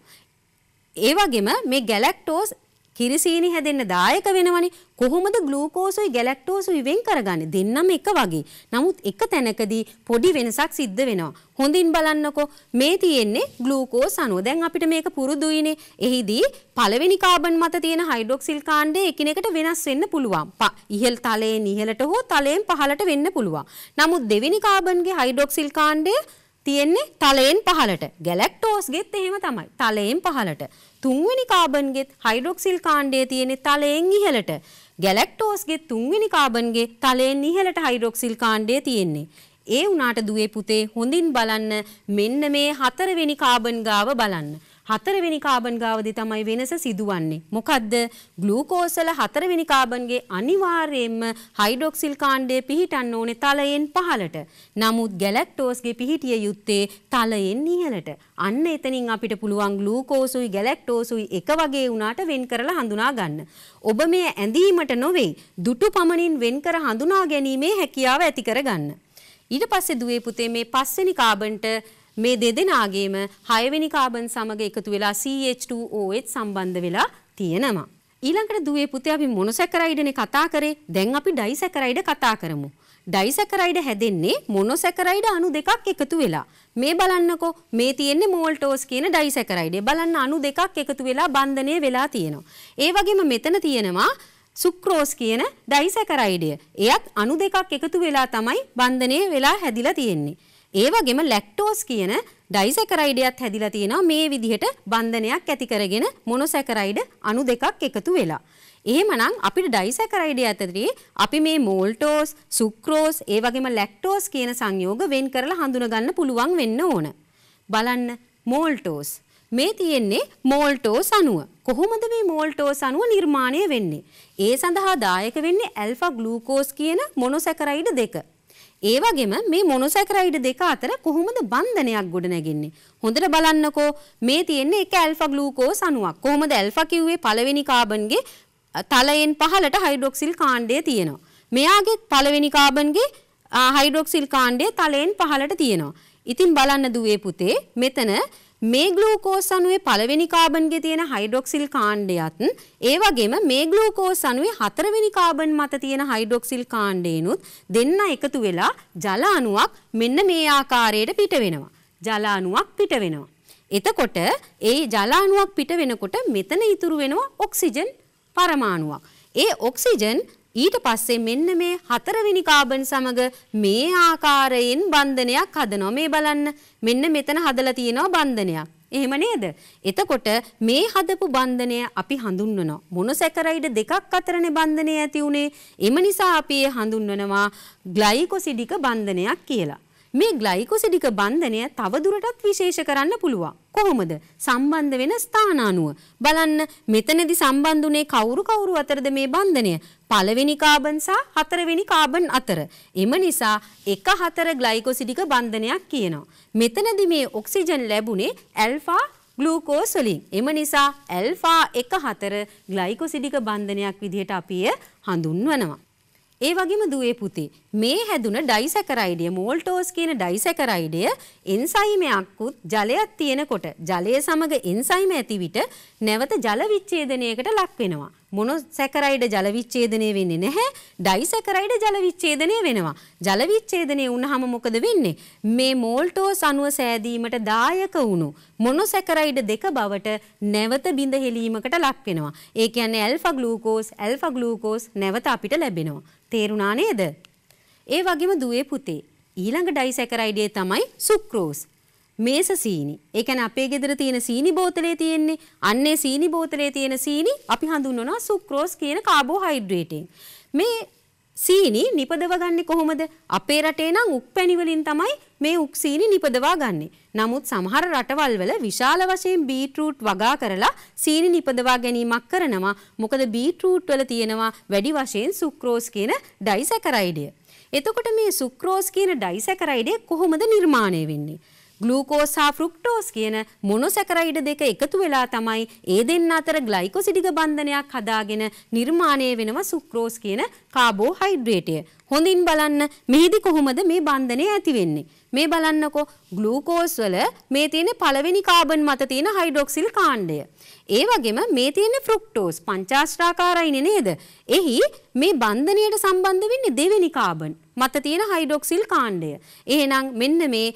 ඒ වගේම මේ ගැලැක්ටෝස් කිරිසීනි හැදෙන්න දායක වෙනවනේ. කොහොමද ග්ලූකෝසුයි ගැලැක්ටෝසුයි වෙන් කරගන්නේ? දෙන්නම එක වගේ. නමුත් එක තැනකදී පොඩි වෙනසක් සිද්ධ වෙනවා. හොඳින් බලන්නකෝ. මේ තියෙන්නේ ග්ලූකෝස් අණුව. දැන් අපිට මේක පුරුදුයිනේ. එහිදී පළවෙනි කාබන් මත තියෙන හයිඩ්‍රොක්සිල් කාණ්ඩය එකිනෙකට වෙනස් වෙන්න පුළුවන්. ඉහළ තලයෙන් ඉහළට හෝ තලයෙන් පහළට වෙන්න පුළුවන්. නමුත් දෙවෙනි කාබන්ගේ හයිඩ්‍රොක්සිල් කාණ්ඩය තියෙන්නේ තලයෙන් පහළට. ගැලැක්ටෝස්ගෙත් එහෙම තමයි. තලයෙන් පහළට. තුන්වෙනි කාබන්ගෙත් හයිඩ්‍රොක්සිල් කාණ්ඩයේ තියෙන තලයෙන් ඉහළට. ගැලැක්ටෝස්ගේ තුන්වෙනි කාබන්ගේ තලයෙන් ඉහළට හයිඩ්‍රොක්සිල් කාණ්ඩය තියෙන්නේ. ඒ වුණාට දුවේ පුතේ හොඳින් බලන්න මෙන්න මේ හතරවෙනි කාබන් ගාව බලන්න. හතරවෙනි කාබන් ගාවදී තමයි වෙනස සිදුවන්නේ. මොකද්ද? ග්ලූකෝස් වල හතරවෙනි කාබන්ගේ අනිවාර්යයෙන්ම හයිඩ්‍රොක්සිල් කාණ්ඩය පිහිටන්න ඕනේ තලයෙන් පහළට. නමුත් ගැලැක්ටෝස්ගේ පිහිටිය යුත්තේ තලයෙන් ඉහළට. අන්න එතනින් අපිට පුළුවන් ග්ලූකෝසුයි ගැලැක්ටෝසුයි එක වගේ වුණාට වෙන් කරලා හඳුනා ගන්න. ඔබ මේ ඇඳීමට නොවේ දුටු පමණින් වෙන් කර හඳුනා ගැනීමේ හැකියාව ඇති කරගන්න. ඊට පස්සේ දුවේ පුතේ මේ පස්වෙනි කාබන්ට මේ දෙදෙනාගේම හයවෙනි කාබන් සමග එකතු වෙලා CH2OH සම්බන්ධ වෙලා තියෙනවා. ඊළඟට දුවේ පුතේ අපි මොනොසැකරයිඩ්නේ කතා කරේ. දැන් අපි ඩයිසැකරයිඩ් කතා කරමු. ඩයිසැකරයිඩ් හැදෙන්නේ මොනොසැකරයිඩ් අණු දෙකක් එකතු වෙලා. මේ බලන්නකෝ මේ තියෙන්නේ මෝල්ටෝස් කියන ඩයිසැකරයිඩ්. බලන්න අණු දෙකක් එකතු වෙලා බන්ධනය වෙලා තියෙනවා. ඒ වගේම මෙතන තියෙනවා සුක්‍රෝස් කියන ඩයිසැකරයිඩය. එයත් අණු දෙකක් එකතු වෙලා තමයි බන්ධනය වෙලා හැදිලා තියෙන්නේ. ඒ වගේම ලැක්ටෝස් කියන ඩයිසැකරයිඩයක් හැදිලා තියෙනවා මේ විදිහට බන්ධනයක් ඇති කරගෙන මොනොසැකරයිඩ අණු දෙකක් එකතු වෙලා. එහෙමනම් අපිට ඩයිසැකරයිඩය ඇතුලේ අපි මේ මෝල්ටෝස්, සුක්‍රෝස්, ඒ වගේම ලැක්ටෝස් කියන සංයෝග වෙන් කරලා හඳුනගන්න පුළුවන් වෙන්න ඕන. බලන්න මෝල්ටෝස් මේ තියෙන්නේ මෝල්ටෝස් අණුව. කොහොමද මේ මෝල්ටෝස් අණුව නිර්මාණය වෙන්නේ? ඒ සඳහා දායක වෙන්නේ ඇල්ෆා ග්ලූකෝස් කියන මොනොසැකරයිඩ දෙක. ඒ වගේම මේ මොනොසැකරයිඩ් දෙක අතර කොහොමද බන්ධනයක් ගොඩනැගෙන්නේ? හොඳට බලන්නකෝ මේ තියෙන්නේ එක ඇල්ෆා ග්ලූකෝස් අණුවක්. කොහොමද ඇල්ෆා කිව්වේ පළවෙනි කාබන්ගේ තලයෙන් පහළට හයිඩ්‍රොක්සිල් කාණ්ඩය තියෙනවා. මෙයාගේ පළවෙනි කාබන්ගේ හයිඩ්‍රොක්සිල් කාණ්ඩය තලයෙන් පහළට තියෙනවා. ඉතින් බලන්න දුවේ පුතේ මෙතන මේ ග්ලූකෝස් අණුවේ පළවෙනි කාබන් ගේ තියෙන හයිඩ්‍රොක්සිල් කාණ්ඩයත් ඒ වගේම මේ ග්ලූකෝස් අණුවේ හතරවෙනි කාබන් මත තියෙන හයිඩ්‍රොක්සිල් කාණ්ඩේනුත් දෙන්න එකතු වෙලා ජල අණුවක් මෙන්න මේ ආකාරයට පිට වෙනවා. ජල අණුවක් පිට වෙනවා. එතකොට ඒ ජල අණුවක් පිට වෙනකොට මෙතන ඉතුරු වෙනවා ඔක්සිජන් පරමාණුවක්. ඒ ඔක්සිජන් ඊට පස්සේ මෙන්න මේ හතරවෙනි කාබන් සමග මේ ආකාරයෙන් බන්ධනයක් හදනවා මේ බලන්න. මෙන්න මෙතන හදලා තියෙනවා බන්ධනයක්. එහෙම නේද? එතකොට මේ හදපු බන්ධනය අපි හඳුන්වනවා. මොනොසැකරයිඩ් දෙකක් අතරනේ බන්ධනය ඇති උනේ. එම නිසා අපි හඳුන්වනවා ග්ලයිකොසිඩික බන්ධනයක් කියලා. මේ ග්ලයිකොසිඩික බන්ධනය තවදුරටත් විශේෂ කරන්න පුළුවන්. කොහොමද? සම්බන්ධ වෙන ස්ථාන අනුව. බලන්න මෙතනදි සම්බන්ධුනේ කවුරු කවුරු අතරද මේ බන්ධනය? පළවෙනි කාබන් සහ හතරවෙනි කාබන් අතර. එම නිසා 1 4 ග්ලයිකොසිඩික බන්ධනයක් කියනවා. මෙතනදි මේ ඔක්සිජන් ලැබුණේ ඇල්ෆා ග්ලූකෝස් වලින්. එම නිසා ඇල්ෆා 1 4 ග්ලයිකොසිඩික බන්ධනයක් විදිහට අපි හඳුන්වනවා. ඒ වගේම දුවේ පුතේ මේ හැදුන ඩයිසැකරයිඩය මෝල්ටෝස් කියන ඩයිසැකරයිඩය එන්සයිමයක් උත් ජලයක් තියෙනකොට ජලය සමග එන්සයිම ඇති විට නැවත ජල විච්ඡේදනයකට ලක් වෙනවා. මොනොසැකරයිඩ් ජල විච්ඡේදනය වෙන්නේ නැහැ. ඩයිසැකරයිඩ් ජල විච්ඡේදනය වෙනවා. ජල විච්ඡේදනය වුණාම මොකද වෙන්නේ? මේ මෝල්ටෝස් අණුව සෑදීමට දායක වුණු මොනොසැකරයිඩ් දෙක බවට නැවත බිඳ හෙලීමකට ලක් වෙනවා. ඒ කියන්නේ ඇල්ෆා ග්ලූකෝස් ඇල්ෆා ග්ලූකෝස් නැවත අපිට ලැබෙනවා. තේරුණා නේද? ඒ වගේම දුවේ පුතේ ඊළඟ ඩයිසැකරයිඩේ තමයි සුක්‍රෝස්. මේස සීනි. ඒ කියන්නේ අපේ ගෙදර තියෙන සීනි බෝතලේ තියෙන්නේ අන්නේ සීනි බෝතලේ තියෙන සීනි අපි හඳුන්වනවා සුක්‍රෝස් කියන කාබෝහයිඩ්‍රේටෙන්. මේ සීනි නිපදව ගන්නෙ කොහොමද? අපේ රටේ නම් උක් පැණි වලින් තමයි මේ උක් සීනි නිපදවා ගන්නෙ. නමුත් සමහර රටවල් වල විශාල වශයෙන් බීට්‍රූට් වගා කරලා සීනි නිපදවා ගැනීමක් කරනවා. මොකද බීට්‍රූට් වල තියෙනවා වැඩි වශයෙන් සුක්‍රෝස් කියන ඩයිසැකරයිඩය. එතකොට මේ සුක්‍රෝස් කියන ඩයිසැකරයිඩය කොහොමද නිර්මාණය වෙන්නේ? ග්ලූකෝස් හා ෆ්‍රුක්ටෝස් කියන මොනොසැකරයිඩ් දෙක එකතු වෙලා තමයි ඒ දෙන්න අතර ග්ලයිකොසිඩික බන්ධනයක් හදාගෙන නිර්මාණය වෙනවා සුක්‍රෝස් කියන කාබෝහයිඩ්‍රේටය. හොඳින් බලන්න මෙහිදී කොහොමද මේ බන්ධනය ඇති වෙන්නේ? මේ බලන්නකෝ ග්ලූකෝස් වල මේ තියෙන පළවෙනි කාබන් මත තියෙන හයිඩ්‍රොක්සිල් කාණ්ඩය. ඒ වගේම මේ තියෙන ෆ්‍රුක්ටෝස් පංචාෂ්ටාකාරයිනේ නේද? එහි මේ බන්ධනයට සම්බන්ධ වෙන්නේ දෙවෙනි කාබන් මත තියෙන හයිඩ්‍රොක්සිල් කාණ්ඩය. එහෙනම් මෙන්න මේ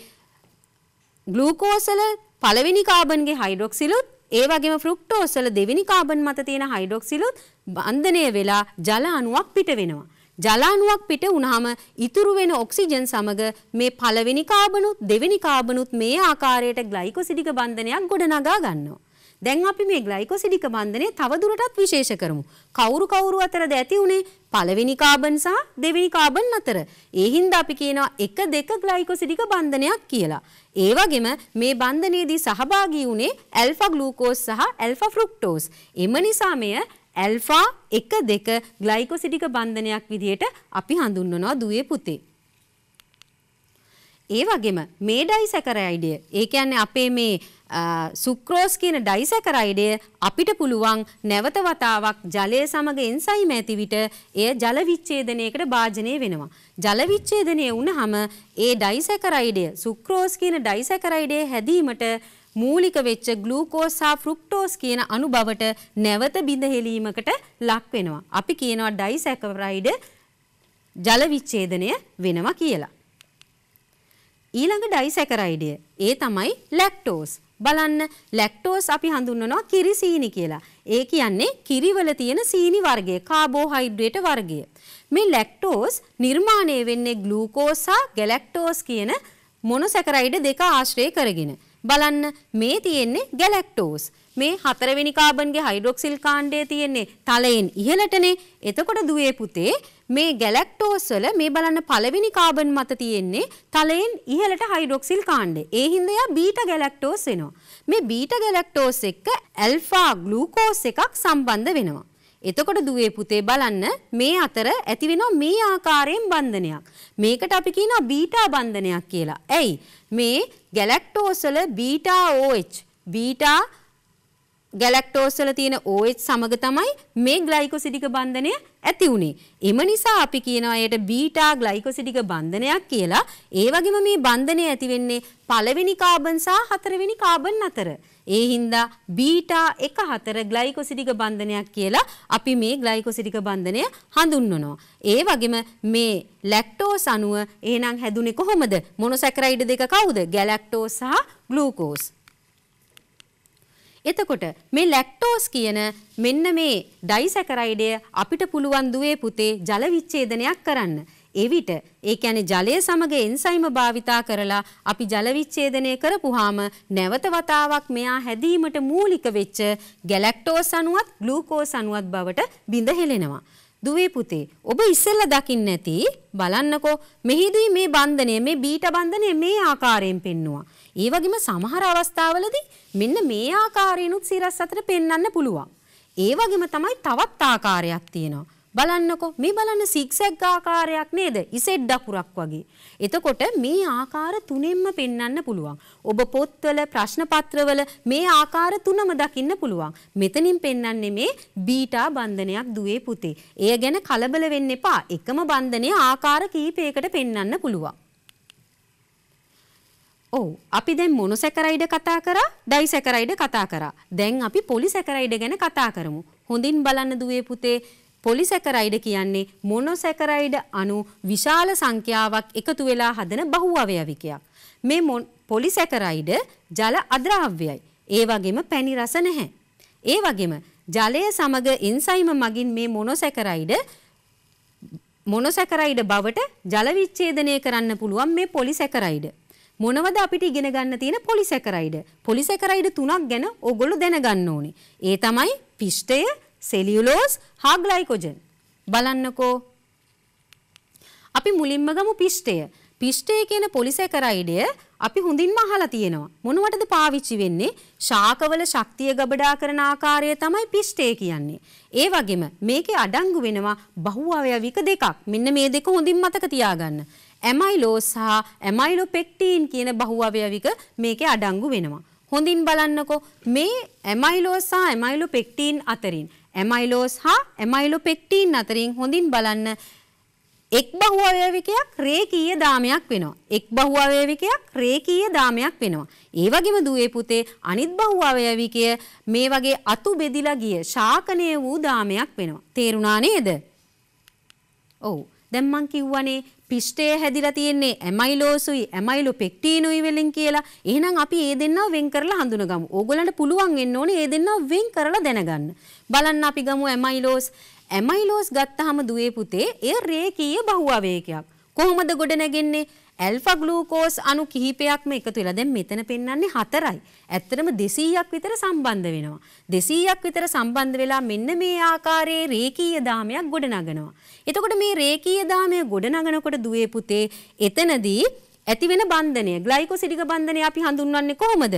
ග්ලූකෝස් වල පළවෙනි කාබන්ගේ හයිඩ්‍රොක්සිලුත් ඒ වගේම ෆ්‍රුක්ටෝස් වල දෙවෙනි කාබන් මත තියෙන හයිඩ්‍රොක්සිලුත් බන්ධනය වෙලා ජල අණුවක් පිට වෙනවා. ජල අණුවක් පිට වුණාම ඉතුරු වෙන ඔක්සිජන් සමග මේ පළවෙනි කාබනුත් දෙවෙනි කාබනුත් මේ ආකාරයට ග්ලයිකෝසිඩික බන්ධනයක් ගොඩනගා ගන්නවා. දැන් අපි මේ ග්ලයිකොසිඩික බන්ධනය තවදුරටත් විශේෂ කරමු. කවුරු කවුරු අතරද ඇති උනේ පළවෙනි කාබන් සහ දෙවෙනි කාබන් අතර. ඒ හින්දා අපි කියනවා එක දෙක ග්ලයිකොසිඩික බන්ධනයක් කියලා. ඒ වගේම මේ බන්ධනයේදී සහභාගී වුනේ ඇල්ෆා ග්ලූකෝස් සහ ඇල්ෆා ෆ්‍රුක්ටෝස්. එම නිසා මෙය ඇල්ෆා 12 ග්ලයිකොසිඩික බන්ධනයක් විදිහට අපි හඳුන්වනවා දුවේ පුතේ. ඒ වගේම මේ ඩයිසැකරයිඩය. ඒ කියන්නේ අපේ මේ සුක්‍රෝස් කියන ඩයිසැකරයිඩය අපිට පුළුවන් නැවත වතාවක් ජලය සමග එන්සයිම් ඇති විට එය ජල විච්ඡේදනයකට භාජනය වෙනවා. ජල විච්ඡේදනය වුණහම ඒ ඩයිසැකරයිඩය සුක්‍රෝස් කියන ඩයිසැකරයිඩය හැදීමට මූලික වෙච්ච ග්ලූකෝස් හා ෆ්‍රුක්ටෝස් කියන අණු බවට නැවත බිඳහෙලීමකට ලක් වෙනවා. අපි කියනවා ඩයිසැකරයිඩ ජල විච්ඡේදනය වෙනවා කියලා. ඊළඟ ඩයිසැකරයිඩය ඒ තමයි ලැක්ටෝස්. බලන්න ලැක්ටෝස් අපි හඳුන්වනවා කිරි සීනි කියලා. ඒ කියන්නේ කිරිවල තියෙන සීනි වර්ගය කාබෝහයිඩ්‍රේට වර්ගය. මේ ලැක්ටෝස් නිර්මාණය වෙන්නේ ග්ලූකෝස් හා ගැලැක්ටෝස් කියන මොනොසැකරයිඩ් දෙක ආශ්‍රය කරගෙන. බලන්න මේ තියෙන්නේ ගැලැක්ටෝස්. මේ හතරවෙනි කාබන්ගේ හයිඩ්‍රොක්සිල් කාණ්ඩය තියෙන්නේ තලයෙන් ඉහළටනේ. එතකොට දුවේ පුතේ මේ ගැලැක්ටෝස් වල මේ බලන්න පළවෙනි කාබන් මත තියෙන්නේ තලයෙන් ඉහළට හයිඩ්‍රොක්සිල් කාණ්ඩය. ඒ හින්දා යා බීටා ගැලැක්ටෝස් වෙනවා. මේ බීටා ගැලැක්ටෝස් එක්ක ඇල්ෆා ග්ලූකෝස් එකක් සම්බන්ධ වෙනවා. එතකොට දුවේ පුතේ බලන්න මේ අතර ඇති වෙනවා මේ ආකාරයෙන් බන්ධනයක්. මේකට අපි කියනවා බීටා බන්ධනයක් කියලා. ඇයි? මේ ගැලැක්ටෝස් වල බීටා OH, බීටා ගැලැක්ටෝස් වල තියෙන OH සමග තමයි මේ ග්ලයිකෝසිඩික බන්ධනය ඇති වුනේ. එම නිසා අපි කියනවා ඒට බීටා ග්ලයිකෝසිඩික බන්ධනයක් කියලා. ඒ වගේම මේ බන්ධනය ඇති වෙන්නේ පළවෙනි කාබන් සහ හතරවෙනි කාබන් අතර. ඒ හින්දා බීටා 14 ග්ලයිකෝසිඩික බන්ධනයක් කියලා අපි මේ ග්ලයිකෝසිඩික බන්ධනය හඳුන්වනවා. ඒ වගේම මේ ලැක්ටෝස් අණුව එහෙනම් හැදුනේ කොහොමද? මොනොසැකරයිඩ් දෙක කවුද? ගැලැක්ටෝස් සහ ග්ලූකෝස්. එතකොට මේ ලැක්ටෝස් කියන මෙන්න මේ ඩයිසැකරයිඩය අපිට පුළුවන් දුවේ පුතේ ජල විච්ඡේදනයක් කරන්න. එවිට ඒ කියන්නේ ජලය සමග එන්සයිම භාවිතා කරලා අපි ජල විච්ඡේදනය කරපුවාම නැවත වතාවක් මෙයා හැදීමට මූලික වෙච්ච ගැලැක්ටෝස් අණුවත් ග්ලූකෝස් අණුවත් බවට බිඳ හෙලෙනවා. දුවේ පුතේ ඔබ ඉස්සෙල්ලා දකින්න ඇති බලන්නකෝ මෙහිදී මේ බන්ධනය මේ බීට බන්ධනය මේ ආකාරයෙන් පෙන්නවා. ඒ වගේම සමහර අවස්ථාවලදී මෙන්න මේ ආකාරයනුත් සිරස් අතර පෙන්වන්න පුළුවන්. ඒ වගේම තමයි තවත් ආකාරයක් තියෙනවා. බලන්නකෝ මේ බලන්න සික්සැග් ආකාරයක් නේද? ඉසෙඩ් ඩකුරක් වගේ. එතකොට මේ ආකාර තුනෙන්ම පෙන්වන්න පුළුවන්. ඔබ පොත්වල ප්‍රශ්න පත්‍රවල මේ ආකාර තුනම දකින්න පුළුවන්. මෙතනින් පෙන්වන්නේ මේ බීටා බන්ධනයක් දුවේ පුතේ. එය ගැන කලබල වෙන්න එපා. එකම බන්ධනය ආකාර කීපයකට පෙන්වන්න පුළුවන්. ඔව් අපි දැන් මොනොසැකරයිඩ් කතා කරා ඩයිසැකරයිඩ් කතා කරා. දැන් අපි පොලිසැකරයිඩ් ගැන කතා කරමු. හොඳින් බලන්න දුවේ පුතේ පොලිසැකරයිඩ් කියන්නේ මොනොසැකරයිඩ් අණු විශාල සංඛ්‍යාවක් එකතු වෙලා හදන බහු අවයවිකයක්. මේ පොලිසැකරයිඩ් ජල අද්‍රාව්‍යයි. ඒ වගේම පැණි රස නැහැ. ඒ වගේම ජලය සමග එන්සයිම මගින් මේ මොනොසැකරයිඩ් මොනොසැකරයිඩ් බවට ජල විච්ඡේදනය කරන්න පුළුවන් මේ පොලිසැකරයිඩ්. මොනවද අපිට ඉගෙන ගන්න තියෙන පොලිසැකරයිඩ්. පොලිසැකරයිඩ් තුනක් ගැන ඕගොල්ලෝ දැනගන්න ඕනේ. ඒ තමයි පිෂ්ඨය, සෙලියුලෝස් හා ග්ලයිකෝජන්. බලන්නකෝ. අපි මුලින්ම ගමු පිෂ්ඨය. පිෂ්ඨය කියන පොලිසැකරයිඩය අපි හොඳින්ම අහලා තියෙනවා. මොනවටද පාවිච්චි වෙන්නේ? ශාකවල ශක්තිය ගබඩා කරන ආකාරය තමයි පිෂ්ඨය කියන්නේ. ඒ වගේම මේකේ අඩංගු වෙනවා බහුවයවික දෙකක්. මෙන්න මේ දෙක හොඳින් මතක තියාගන්න. ඇමයිලෝ සහ ඇමයිලොපෙක්ටීන් කියන බහුවවයවික මේකේ අඩංගු වෙනවා. හොඳින් බලන්නකෝ මේ ඇමයිලෝස් හා ඇමයිලොපෙක්ටීන් අතරින් ඇමයිලෝස් හා ඇමයිලොපෙක්ටීන් අතරින් හොඳින් බලන්න එක් බහු අවයවිකයක් රේකීය දාමයක් වෙනවා. එක් බහු අවයවිකයක් රේකීය දාමයක් වෙනවා. ඒ වගේම දුවේ පුතේ අනිත් බහු අවයවිකය මේ වගේ අතු බෙදිලා ගිය ශාකණය වූ දාමයක් වෙනවා. තේරුණා නේද? ඔව්. දැන් මං කිව්වනේ පිෂ්ටේ හැදිලා තියෙන්නේ ඇමයිලෝසුයි ඇමයිලෝ පෙක්ටිනුයි වලින් කියලා. එහෙනම් අපි මේ දෙන්නව වෙන් කරලා හඳුනගමු. ඕගොල්ලන්ට පුළුවන් වෙන්න ඕනේ මේ දෙන්නව වෙන් කරලා දැනගන්න. බලන්න අපි ගමු ඇමයිලෝස්. ඇමයිලෝස් ගත්තාම දුවේ පුතේ එය රේඛීය බහුවවේගයක්. කොහොමද ගොඩ නැගෙන්නේ? ඇල්ෆා ග්ලූකෝස් අණු කිහිපයක්ම එකතු වෙලා දැන් මෙතන පෙන්වන්නේ හතරයි. ඇත්තටම 200ක් විතර සම්බන්ධ වෙනවා. 200ක් විතර සම්බන්ධ වෙලා මෙන්න මේ ආකාරයේ රේඛීය දාමයක් ගොඩනගනවා. එතකොට මේ රේඛීය දාමය ගොඩනගනකොට දුවේ පුතේ එතනදී ඇති වෙන බන්ධනය ග්ලයිකෝසිඩික බන්ධනය අපි හඳුන්වන්නේ කොහොමද?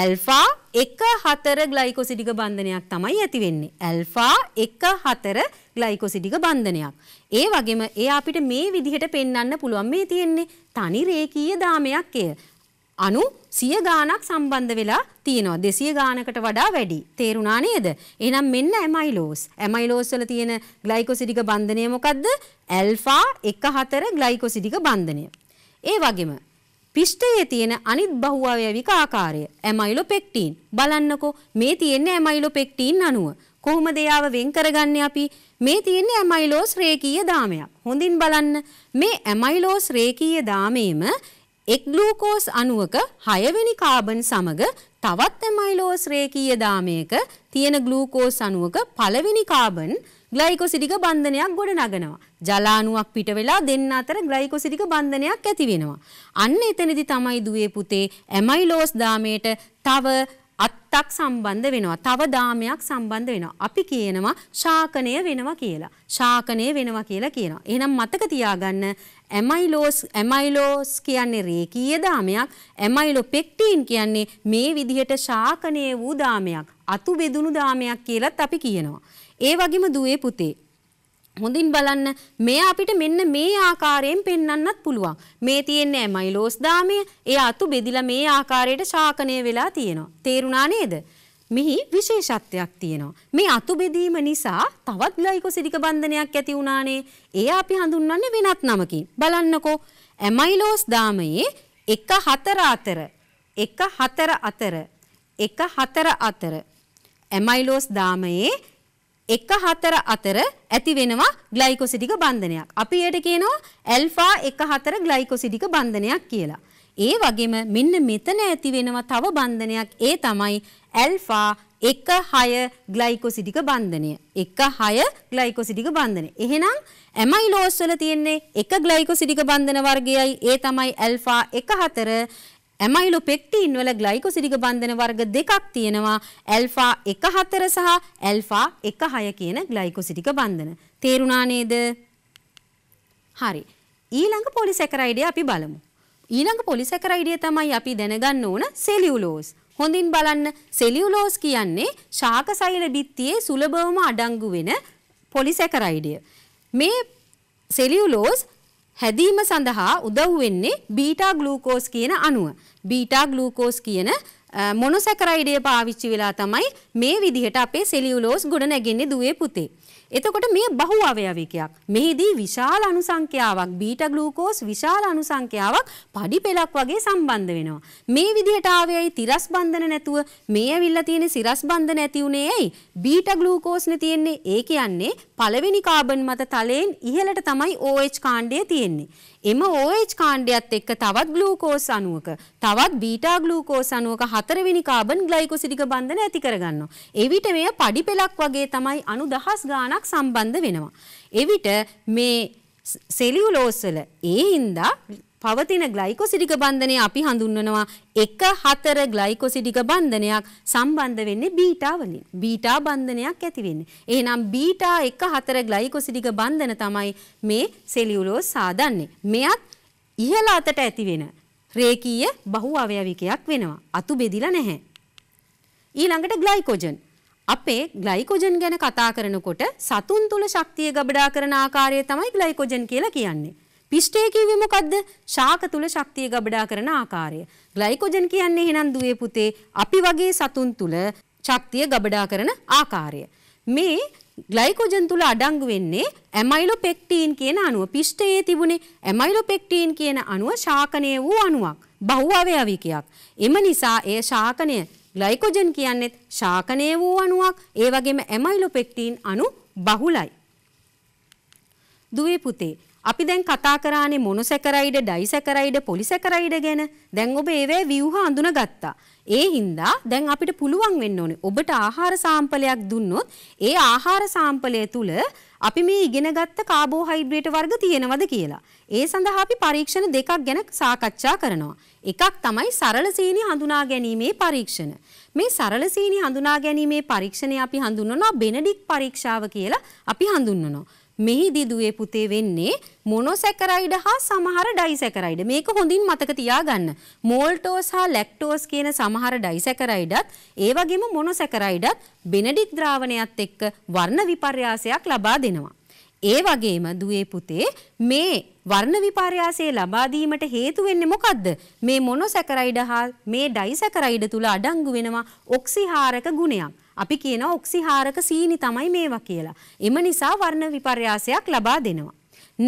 ඇල්ෆා 14 ග්ලයිකෝසිඩික බන්ධනයක් තමයි ඇති වෙන්නේ. ඇල්ෆා 14 ග්ලයිකෝසිඩික බන්ධනයක්. ඒ වගේම ඒ අපිට මේ විදිහට පෙන්වන්න පුළුවන් මේ තියෙන්නේ තනි රේඛීය දාමයක් එය. අනු සිය ගානක් සම්බන්ධ වෙලා තියෙනවා. 200 ගානකට වඩා වැඩි. තේරුණා නේද? එහෙනම් මෙන්න ඇමයිලෝස්. ඇමයිලෝස් වල තියෙන ග්ලයිකෝසිඩික බන්ධනය මොකද්ද? ඇල්ෆා 14 ග්ලයිකෝසිඩික බන්ධනය. ඒ වගේම පිෂ්ඨයේ තියෙන අනිත් බහුවයවික ආකාරය ඇමයිලොපෙක්ටින් බලන්නකෝ මේ තියෙන ඇමයිලොපෙක්ටින් අණුව කොහොමද යාව වෙන් කරගන්නේ අපි මේ තියෙන ඇමයිලෝස් රේකීය දාමයක් හොඳින් බලන්න මේ ඇමයිලෝස් රේකීය දාමයේම එක් ග්ලූකෝස් අණුවක 6 වෙනි කාබන් සමග තවත් ඇමයිලෝස් රේකීය දාමයක තියෙන ග්ලූකෝස් අණුවක පළවෙනි කාබන් ග්ලයිකොසිඩික බන්ධනයක් ගොඩනගනවා. ජලාණුවක් පිට වෙලා දෙන්න අතර ග්ලයිකොසිඩික බන්ධනයක් ඇති වෙනවා. අන්න එතනදි තමයි දුවේ පුතේ ඇමයිලෝස් දාමයට තව අත්තක් සම්බන්ධ වෙනවා. තව දාමයක් සම්බන්ධ වෙනවා. අපි කියනවා ශාකණය වෙනවා කියලා. ශාකණය වෙනවා කියලා කියනවා. එහෙනම් මතක තියාගන්න ඇමයිලෝස් ඇමයිලෝස් කියන්නේ රේකීය දාමයක්. ඇමයිලෝපෙක්ටින් කියන්නේ මේ විදිහට ශාකණය වූ දාමයක්. අතු බෙදුණු දාමයක් කියලත් අපි කියනවා. ඒ වගේම දුවේ පුතේ හොඳින් බලන්න මෙය අපිට මෙන්න මේ ආකාරයෙන් පෙන්වන්නත් පුළුවන්. මේ තියෙන්නේ මයිලෝස් දාමය. ඒ අතු බෙදිලා මේ ආකාරයට ශාකණය වෙලා තියෙනවා. තේරුණා නේද? මෙහි විශේෂත්වයක් තියෙනවා. මේ අතු බෙදීම නිසා තවත් ග්ලයිකොසිඩික බන්ධනයක් ඇති වුණානේ. ඒ අපි හඳුන්වන්නේ වෙනත් නමකින්. බලන්නකෝ. ඇමයිලෝස් දාමයේ 1 4 අතර 1 4 අතර 1 4 අතර ඇමයිලෝස් දාමයේ එක හතර අතර ඇති වෙනවා ග්ලයිකොසිඩික බන්ධනයක්. අපි යට කියනවා ඇල්ෆා එක හතර ග්ලයිකොසිඩික බන්ධනයක් කියලා. ඒ වගේම මෙන්න මෙතන ඇති වෙනවා තව බන්ධනයක් ඒ තමයි ඇල්ෆා එක හය ග්ලයිකොසිඩික බන්ධනය. එක හය ග්ලයිකොසිඩික බන්ධනය. එහෙනම් ඇමයිලෝස් වල තියෙන්නේ එක ග්ලයිකොසිඩික බන්ධන වර්ගයයි ඒ තමයි ඇල්ෆා එක හතර. ඇමයිලොපෙක්ටින් වල ග්ලයිකෝසිඩික බන්ධන වර්ග දෙකක් තියෙනවා ඇල්ෆා 14 සහ ඇල්ෆා 16 කියන ග්ලයිකෝසිඩික බන්ධන. තේරුණා නේද? හරි. ඊළඟ පොලිසැකරයිඩය අපි බලමු. ඊළඟ පොලිසැකරයිඩය තමයි අපි දැනගන්න ඕන සෙලියුලෝස්. හොඳින් බලන්න සෙලියුලෝස් කියන්නේ ශාක සෛල බිත්තියේ සුලභවම අඩංගු වෙන පොලිසැකරයිඩය. මේ සෙලියුලෝස් හැදීම සඳහා උදව් වෙන්නේ බීටා ග්ලූකෝස් කියන අණුව. බීටා ග්ලූකෝස් කියන මොනොසැකරයිඩය පාවිච්චි වෙලා තමයි මේ විදිහට අපේ සෙලියුලෝස් ගොඩ නැගෙන්නේ දුවේ පුතේ. එතකොට මේ බහු අවයවිකයක්. මෙහිදී විශාල අනුසංඛ්‍යාවක් බීටා ග්ලූකෝස් විශාල අනුසංඛ්‍යාවක් පඩි පෙළක් වගේ සම්බන්ධ වෙනවා. මේ විදිහට ආවේයි තිරස් බන්ධන නැතුව මේ ඇවිල්ලා තියෙන සිරස් බන්ධන ඇති උනේ ඇයි? බීටා ග්ලූකෝස්නේ තියෙන්නේ. ඒ කියන්නේ පළවෙනි කාබන් මත තලයෙන් ඉහළට තමයි OH කාණ්ඩය තියෙන්නේ. එම OH කාණ්ඩයත් එක්ක තවත් ග්ලූකෝස් අණුවක තවත් බීටා ග්ලූකෝස් අණුවක හතරවෙනි කාබන් ග්ලයිකොසිඩික බන්ධන ඇති කරගන්නවා. එවිට මෙය පඩි පෙළක් වගේ තමයි අණු දහස් ගාණක් ගණනක් සම්බන්ධ වෙනවා. එවිට මේ සෙලියුලෝස් වල ඒ ඉඳා පවතින ග්ලයිකොසිඩික බන්ධනය අපි හඳුන්වනවා 1 4 ග්ලයිකොසිඩික බන්ධනයක් සම්බන්ධ වෙන්නේ බීටා වලින්. බීටා බන්ධනයක් ඇති වෙන්නේ. එහෙනම් බීටා 1 4 ග්ලයිකොසිඩික බන්ධන තමයි මේ සෙලියුලෝස් සාදන්නේ. මෙයත් ඉහළ අතට ඇති වෙන රේකීය බහුවවයවිකයක් වෙනවා. අතු බෙදිලා නැහැ. ඊළඟට ග්ලයිකොජන් අපේ ග්ලයිකොජන් ගැන කතා කරනකොට සතුන් තුළ ශක්තිය ගබඩා කරන ආකාරය තමයි ග්ලයිකොජන් කියලා කියන්නේ. පිෂ්ඨය කිව්වේ මොකද්ද? ශාක තුළ ශක්තිය ගබඩා කරන ආකාරය. ග්ලයිකොජන් කියන්නේ එහෙනම් දුවේ පුතේ අපි වගේ සතුන් තුළ ශක්තිය ගබඩා කරන ආකාරය. මේ ග්ලයිකොජන් තුළ අඩංගු වෙන්නේ ඇමයිලොපෙක්ටීන් කියන අණුව. පිෂ්ඨයේ තිබුණේ ඇමයිලොපෙක්ටීන් කියන අණුව ශාකණය වූ අණුවක්. බහුවවයවිකයක්. එම නිසා එය ශාකණය ග්ලයිකොජන් කියන්නේත් ශාකනය වූ අණුවක් ඒ වගේම ඇමයිලොපෙක්ටින් අණු බහුලයි. දුවේ පුතේ අපි දැන් කතා කරානේ මොනොසැකරයිඩ ඩයිසැකරයිඩ පොලිසැකරයිඩ ගැන දැන් ඔබ ඒවේ ව්‍යුහ අඳුනගත්තා. ඒ හින්දා දැන් අපිට පුළුවන් වෙන්න ඕනේ ඔබට ආහාර සාම්පලයක් දුන්නොත් ඒ ආහාර සාම්පලය තුල අපි මේ ඉගෙනගත්ත කාබෝහයිඩ්‍රේට වර්ග තියෙනවද කියලා. ඒ සඳහා අපි පරීක්ෂණ දෙකක් ගැන සාකච්ඡා කරනවා. එකක් තමයි සරල සීනි හඳුනා ගැනීමේ පරීක්ෂණ. මේ සරල සීනි හඳුනා ගැනීමේ පරීක්ෂණය අපි හඳුන්වනවා බෙනඩික් පරීක්ෂාව කියලා අපි හඳුන්වනවා. මෙහිදී දුවේ පුතේ වෙන්නේ මොනොසැකරයිඩ් හා සමහර ඩයිසැකරයිඩ්. මේක හොඳින් මතක තියාගන්න. මෝල්ටෝස් හා ලැක්ටෝස් කියන සමහර ඩයිසැකරයිඩත් ඒ වගේම මොනොසැකරයිඩත් බෙනඩික් ද්‍රාවණයත් එක්ක වර්ණ විපර්යාසයක් ලබා දෙනවා. ඒ වගේම දුවේ පුතේ මේ වර්ණ විපර්යාසයේ ලබා දීමට හේතු වෙන්නේ මොකද්ද? මේ මොනොසැකරයිඩ් හා මේ ඩයිසැකරයිඩ් තුල අඩංගු වෙනවා ඔක්සිහාරක ගුණයක්. අපි කියනවා ඔක්සිහාරක සීනි තමයි මේවා කියලා. එම නිසා වර්ණ විපර්යාසයක් ලබා දෙනවා.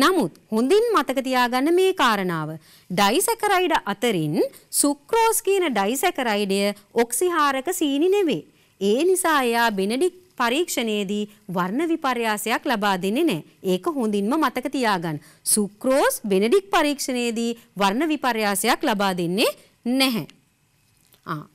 නමුත් හොඳින් මතක තියාගන්න මේ කාරණාව. ඩයිසැකරයිඩ් අතරින් සුක්‍රෝස් කියන ඩයිසැකරයිඩය ඔක්සිහාරක සීනි නෙවෙයි. ඒ නිසා එයා බෙනඩික්ට් පරීක්ෂණයේදී වර්ණ විපර්යාසයක් ලබා දෙන්නේ නැහැ. ඒක හොඳින්ම මතක තියාගන්න. සුක්‍රෝස් බෙනඩික් පරීක්ෂණයේදී වර්ණ විපර්යාසයක් ලබා දෙන්නේ නැහැ.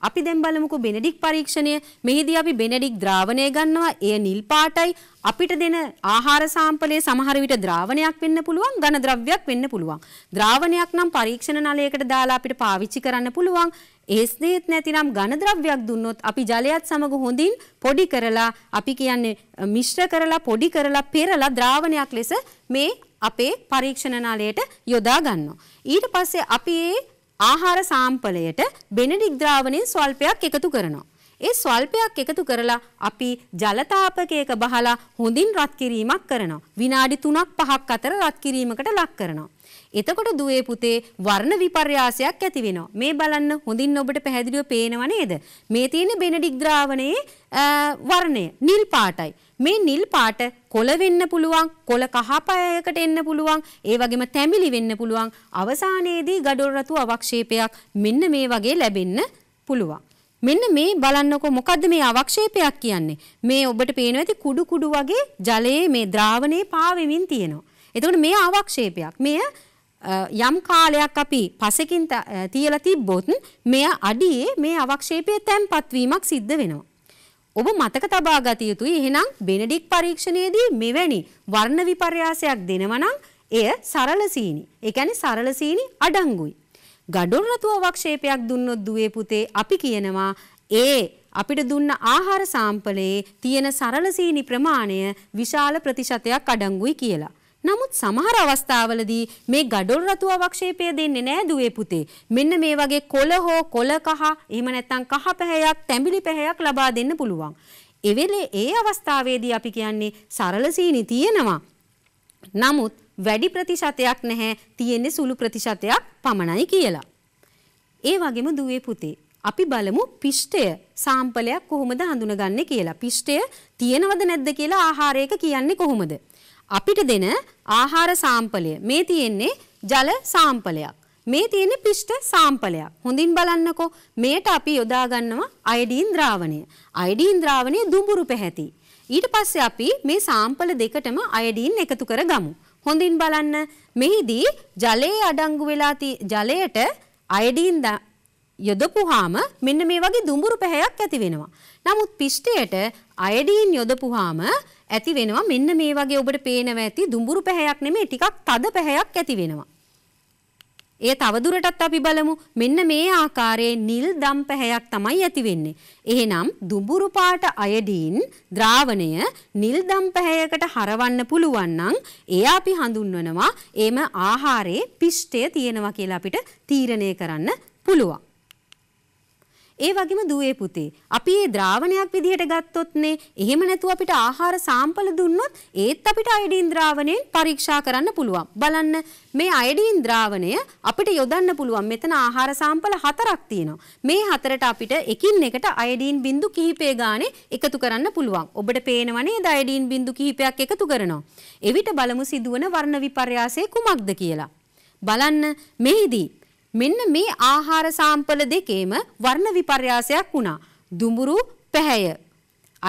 අපි දැන් බලමුකෝ බෙනඩික් පරීක්ෂණය. මෙහිදී අපි බෙනඩික් ද්‍රාවණය ගන්නවා. එය නිල් පාටයි. අපිට දෙන ආහාර සාම්පලයේ සමහර විට ද්‍රාවණයක් වෙන්න පුළුවන්, ඝන ද්‍රව්‍යයක් වෙන්න පුළුවන්. ද්‍රාවණයක් නම් පරීක්ෂණ නලයකට දාලා අපිට පාවිච්චි කරන්න පුළුවන්. ඒ ස්නේහත් නැතිනම් ඝනද්‍රව්‍යයක් දුන්නොත් අපි ජලයත් සමග හොඳින් පොඩි කරලා අපි කියන්නේ මිශ්‍ර කරලා පොඩි කරලා පෙරලා ද්‍රාවණයක් ලෙස මේ අපේ පරීක්ෂණනාලයට යොදා ගන්නවා. ඊට පස්සේ අපි ඒ ආහාර සාම්පලයට බෙනඩික් ද්‍රාවණයෙන් ස්වල්පයක් එකතු කරනවා. ඒ ස්වල්පයක් එකතු කරලා අපි ජලතාපකයක බහලා හොඳින් රත් කිරීමක් කරනවා. විනාඩි 3ක් 5ක් අතර රත් කිරීමකට ලක් කරනවා. එතකොට දුවේ පුතේ වර්ණ විපර්යාසයක් ඇති වෙනවා. මේ බලන්න හොඳින් ඔබට පැහැදිලිව පේනව නේද? මේ තියෙන බෙනඩික් ද්‍රාවණයේ වර්ණය නිල් පාටයි. මේ නිල් පාට කොළ වෙන්න පුළුවන් කොළ කහපයයකට එන්න පුළුවන් ඒ වගේම තැඹිලි වෙන්න පුළුවන් අවසානයේදී ගඩොල් රතු අවක්ෂේපයක් මෙන්න මේ වගේ ලැබෙන්න පුළුවන් මෙන්න මේ බලන්නකෝ මොකද්ද මේ අවක්ෂේපයක් කියන්නේ මේ ඔබට පේනවා ඇති කුඩු කුඩු වගේ ජලයේ මේ ද්‍රාවණේ පාවෙමින් තියෙනවා එතකොට මේ අවක්ෂේපයක් මෙය යම් කාලයක් අපි පසෙකින් තියලා තිබ්බොත් මෙය අඩියේ මේ අවක්ෂේපයේ තැන්පත් වීමක් සිද්ධ වෙනවා. ඔබ මතක තබා ගත යුතුයි එහෙනම් බෙනඩික් පරීක්ෂණයේදී මෙවැනි වර්ණ විපර්යාසයක් දෙනවා එය සරල සීනි. ඒ කියන්නේ සරල සීනි අඩංගුයි. ගඩොල් රතු අවක්ෂේපයක් දුන්නොත් දුවේ පුතේ අපි කියනවා ඒ අපිට දුන්න ආහාර සාම්පලයේ තියෙන සරල සීනි ප්‍රමාණය විශාල ප්‍රතිශතයක් අඩංගුයි කියලා. නමුත් සමහර අවස්ථාවලදී මේ ගඩොල් රතු අවක්ෂේපය දෙන්නේ නෑ දුවේ පුතේ. මෙන්න මේ වගේ කොළ හෝ කොළ කහ එහෙම නැත්නම් කහ පැහැයක්, තැඹිලි පැහැයක් ලබා දෙන්න පුළුවන්. එවෙලේ ඒ අවස්ථාවේදී අපි කියන්නේ සරල සීනි තියෙනවා. නමුත් වැඩි ප්‍රතිශතයක් නැහැ තියෙන්නේ සුළු ප්‍රතිශතයක් පමණයි කියලා. ඒ වගේම දුවේ පුතේ අපි බලමු පිෂ්ඨය සාම්පලයක් කොහොමද හඳුනගන්නේ කියලා. පිෂ්ඨය තියෙනවද නැද්ද කියලා ආහාරයක කියන්නේ කොහොමද? අපිට දෙන ආහාර සාම්පලය. මේ තියෙන්නේ ජල සාම්පලයක්. මේ තියෙන පිෂ්ඨ සාම්පලයක්. හොඳින් බලන්නකෝ. මේට අපි යොදා ගන්නවා අයඩීන් ද්‍රාවණය. අයඩීන් ද්‍රාවණය දුඹුරු පැහැති. ඊට පස්සේ අපි මේ සාම්පල දෙකටම අයඩීන් එකතු කරගමු. හොඳින් බලන්න. මෙහිදී ජලයේ අඩංගු වෙලා ජලයට අයඩීන් යොදපුහාම මෙන්න මේ වගේ දුඹුරු පැහැයක් ඇති වෙනවා. නමුත් පිෂ්ඨයට අයඩීන් යොදපුහාම ඇති වෙනවා මෙන්න මේ වගේ ඔබට පේනවා ඇති දුඹුරු පැහැයක් නෙමෙයි ටිකක් තද පැහැයක් ඇති වෙනවා. ඒ තවදුරටත් අපි බලමු මෙන්න මේ ආකාරයේ නිල් දම් පැහැයක් තමයි ඇති වෙන්නේ. එහෙනම් දුඹුරු පාට අයඩින් ද්‍රාවණය නිල් දම් පැහැයකට හරවන්න පුළුවන් නම් ඒ අපි හඳුන්වනවා එම ආහාරයේ පිෂ්ඨය තියෙනවා කියලා අපිට තීරණය කරන්න පුළුවන්. ඒ වගේම දුවේ පුතේ අපි මේ ද්‍රාවණයක් විදිහට ගත්තොත්නේ එහෙම නැතුව අපිට ආහාර සාම්පල දුන්නොත් ඒත් අපිට අයඩින් ද්‍රාවණයෙන් පරීක්ෂා කරන්න පුළුවන්. බලන්න මේ අයඩින් ද්‍රාවණය අපිට යොදන්න පුළුවන්. මෙතන ආහාර සාම්පල හතරක් තියෙනවා. මේ හතරට අපිට එකින් එකට අයඩින් බින්දු කිහිපය ගානේ එකතු කරන්න පුළුවන්. ඔබට පේනවනේ දයඩීන් බින්දු කිහිපයක් එකතු කරනවා. එවිට බලමු සිදුවන වර්ණ විපර්යාසය කුමක්ද කියලා. බලන්න මෙහිදී මෙන්න මේ ආහාර සාම්පල දෙකේම වර්ණ විපර්යාසයක් වුණා. දුඹුරු පැහැය.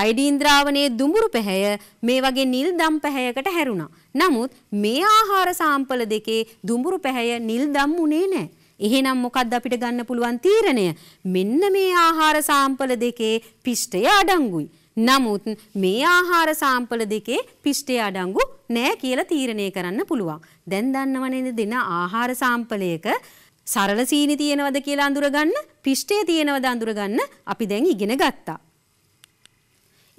අයිඩීන් ද්‍රාවණයේ දුඹුරු පැහැය මේ වගේ නිල් දම් පැහැයකට හැරුණා. නමුත් මේ ආහාර සාම්පල දෙකේ දුඹුරු පැහැය නිල් දම් උනේ නැහැ. එහෙනම් මොකද්ද අපිට ගන්න පුළුවන් තීරණය? මෙන්න මේ ආහාර සාම්පල දෙකේ පිෂ්ඨය අඩංගුයි. නමුත් මේ ආහාර සාම්පල දෙකේ පිෂ්ඨය අඩංගු නෑ කියලා තීරණය කරන්න පුළුවන්. දැන් දන්නවනේ දෙන ආහාර සාම්පලයක සරල සීනි තියෙනවද කියලා අඳුරගන්න, පිෂ්ඨය තියෙනවද අඳුරගන්න අපි දැන් ඉගෙන ගත්තා.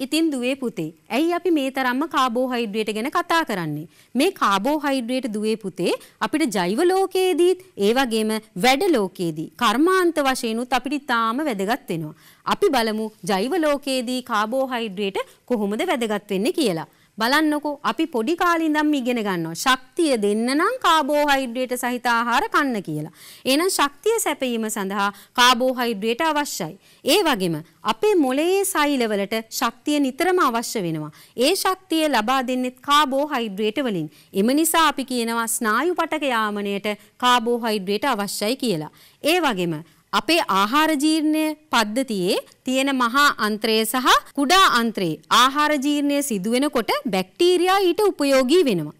ඉතින් දුවේ පුතේ, ඇයි අපි මේ තරම්ම කාබෝහයිඩ්‍රේට් ගැන කතා කරන්නේ? මේ කාබෝහයිඩ්‍රේට් දුවේ පුතේ අපිට ජෛව ලෝකයේදීත්, ඒ වගේම වැඩ ලෝකයේදී, කර්මාන්ත වශයෙන්ුත් අපිට ඉතාම වැදගත් වෙනවා. අපි බලමු ජෛව ලෝකයේදී කාබෝහයිඩ්‍රේට් කොහොමද වැදගත් වෙන්නේ කියලා. බලන්නකෝ අපි පොඩි කාලේ ඉඳන්ම ඉගෙන ගන්නවා. ශක්තිය දෙන්න නම් කාබෝහයිඩ්‍රේට සහිත ආහාර කන්න කියලා. එහෙනම් ශක්තිය සැපයීම සඳහා කාබෝහයිඩ්‍රේට අවශ්‍යයි. ඒ වගේම අපේ මොළයේ සෛලවලට ශක්තිය නිතරම අවශ්‍ය වෙනවා. ඒ ශක්තිය ලබා දෙන්නේ කාබෝහයිඩ්‍රේට වලින්. එම නිසා අපි කියනවා ස්නායු පටක යාමණයට කාබෝහයිඩ්‍රේට අවශ්‍යයි කියලා. ඒ වගේම අපේ ආහාර ජීර්ණය පද්ධතියේ තියෙන මහා අන්ත්‍රය සහ කුඩා අන්ත්‍රේ ආහාර ජීර්ණය සිදුවෙනකොට බැක්ටීරියා ඊට උපයෝගී වෙනවා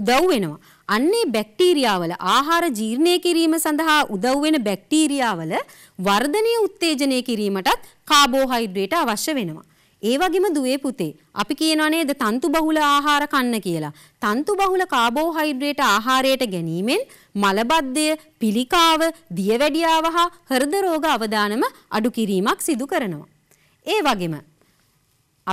උදව් වෙනවා. අන්නේ බැක්ටීරියාවල ආහාර ජීර්ණය කිරීම සඳහා උදව් වෙන බැක්ටීරියාවල වර්ධනය උත්තේජනය කිරීමටත් කාබෝහයිඩ්‍රේට අවශ්‍ය වෙනවා. ඒ වගේම දුවේ පුතේ අපි කියනවා නේද තන්තු බහුල ආහාර කන්න කියලා. තන්තු බහුල කාබෝහයිඩ්‍රේට ආහාරයට ගැනීමෙන් මලබද්ධය, පිළිකාව, දියවැඩියාව හා හෘද රෝග අවදානම අඩු කිරීමක් සිදු කරනවා. ඒ වගේම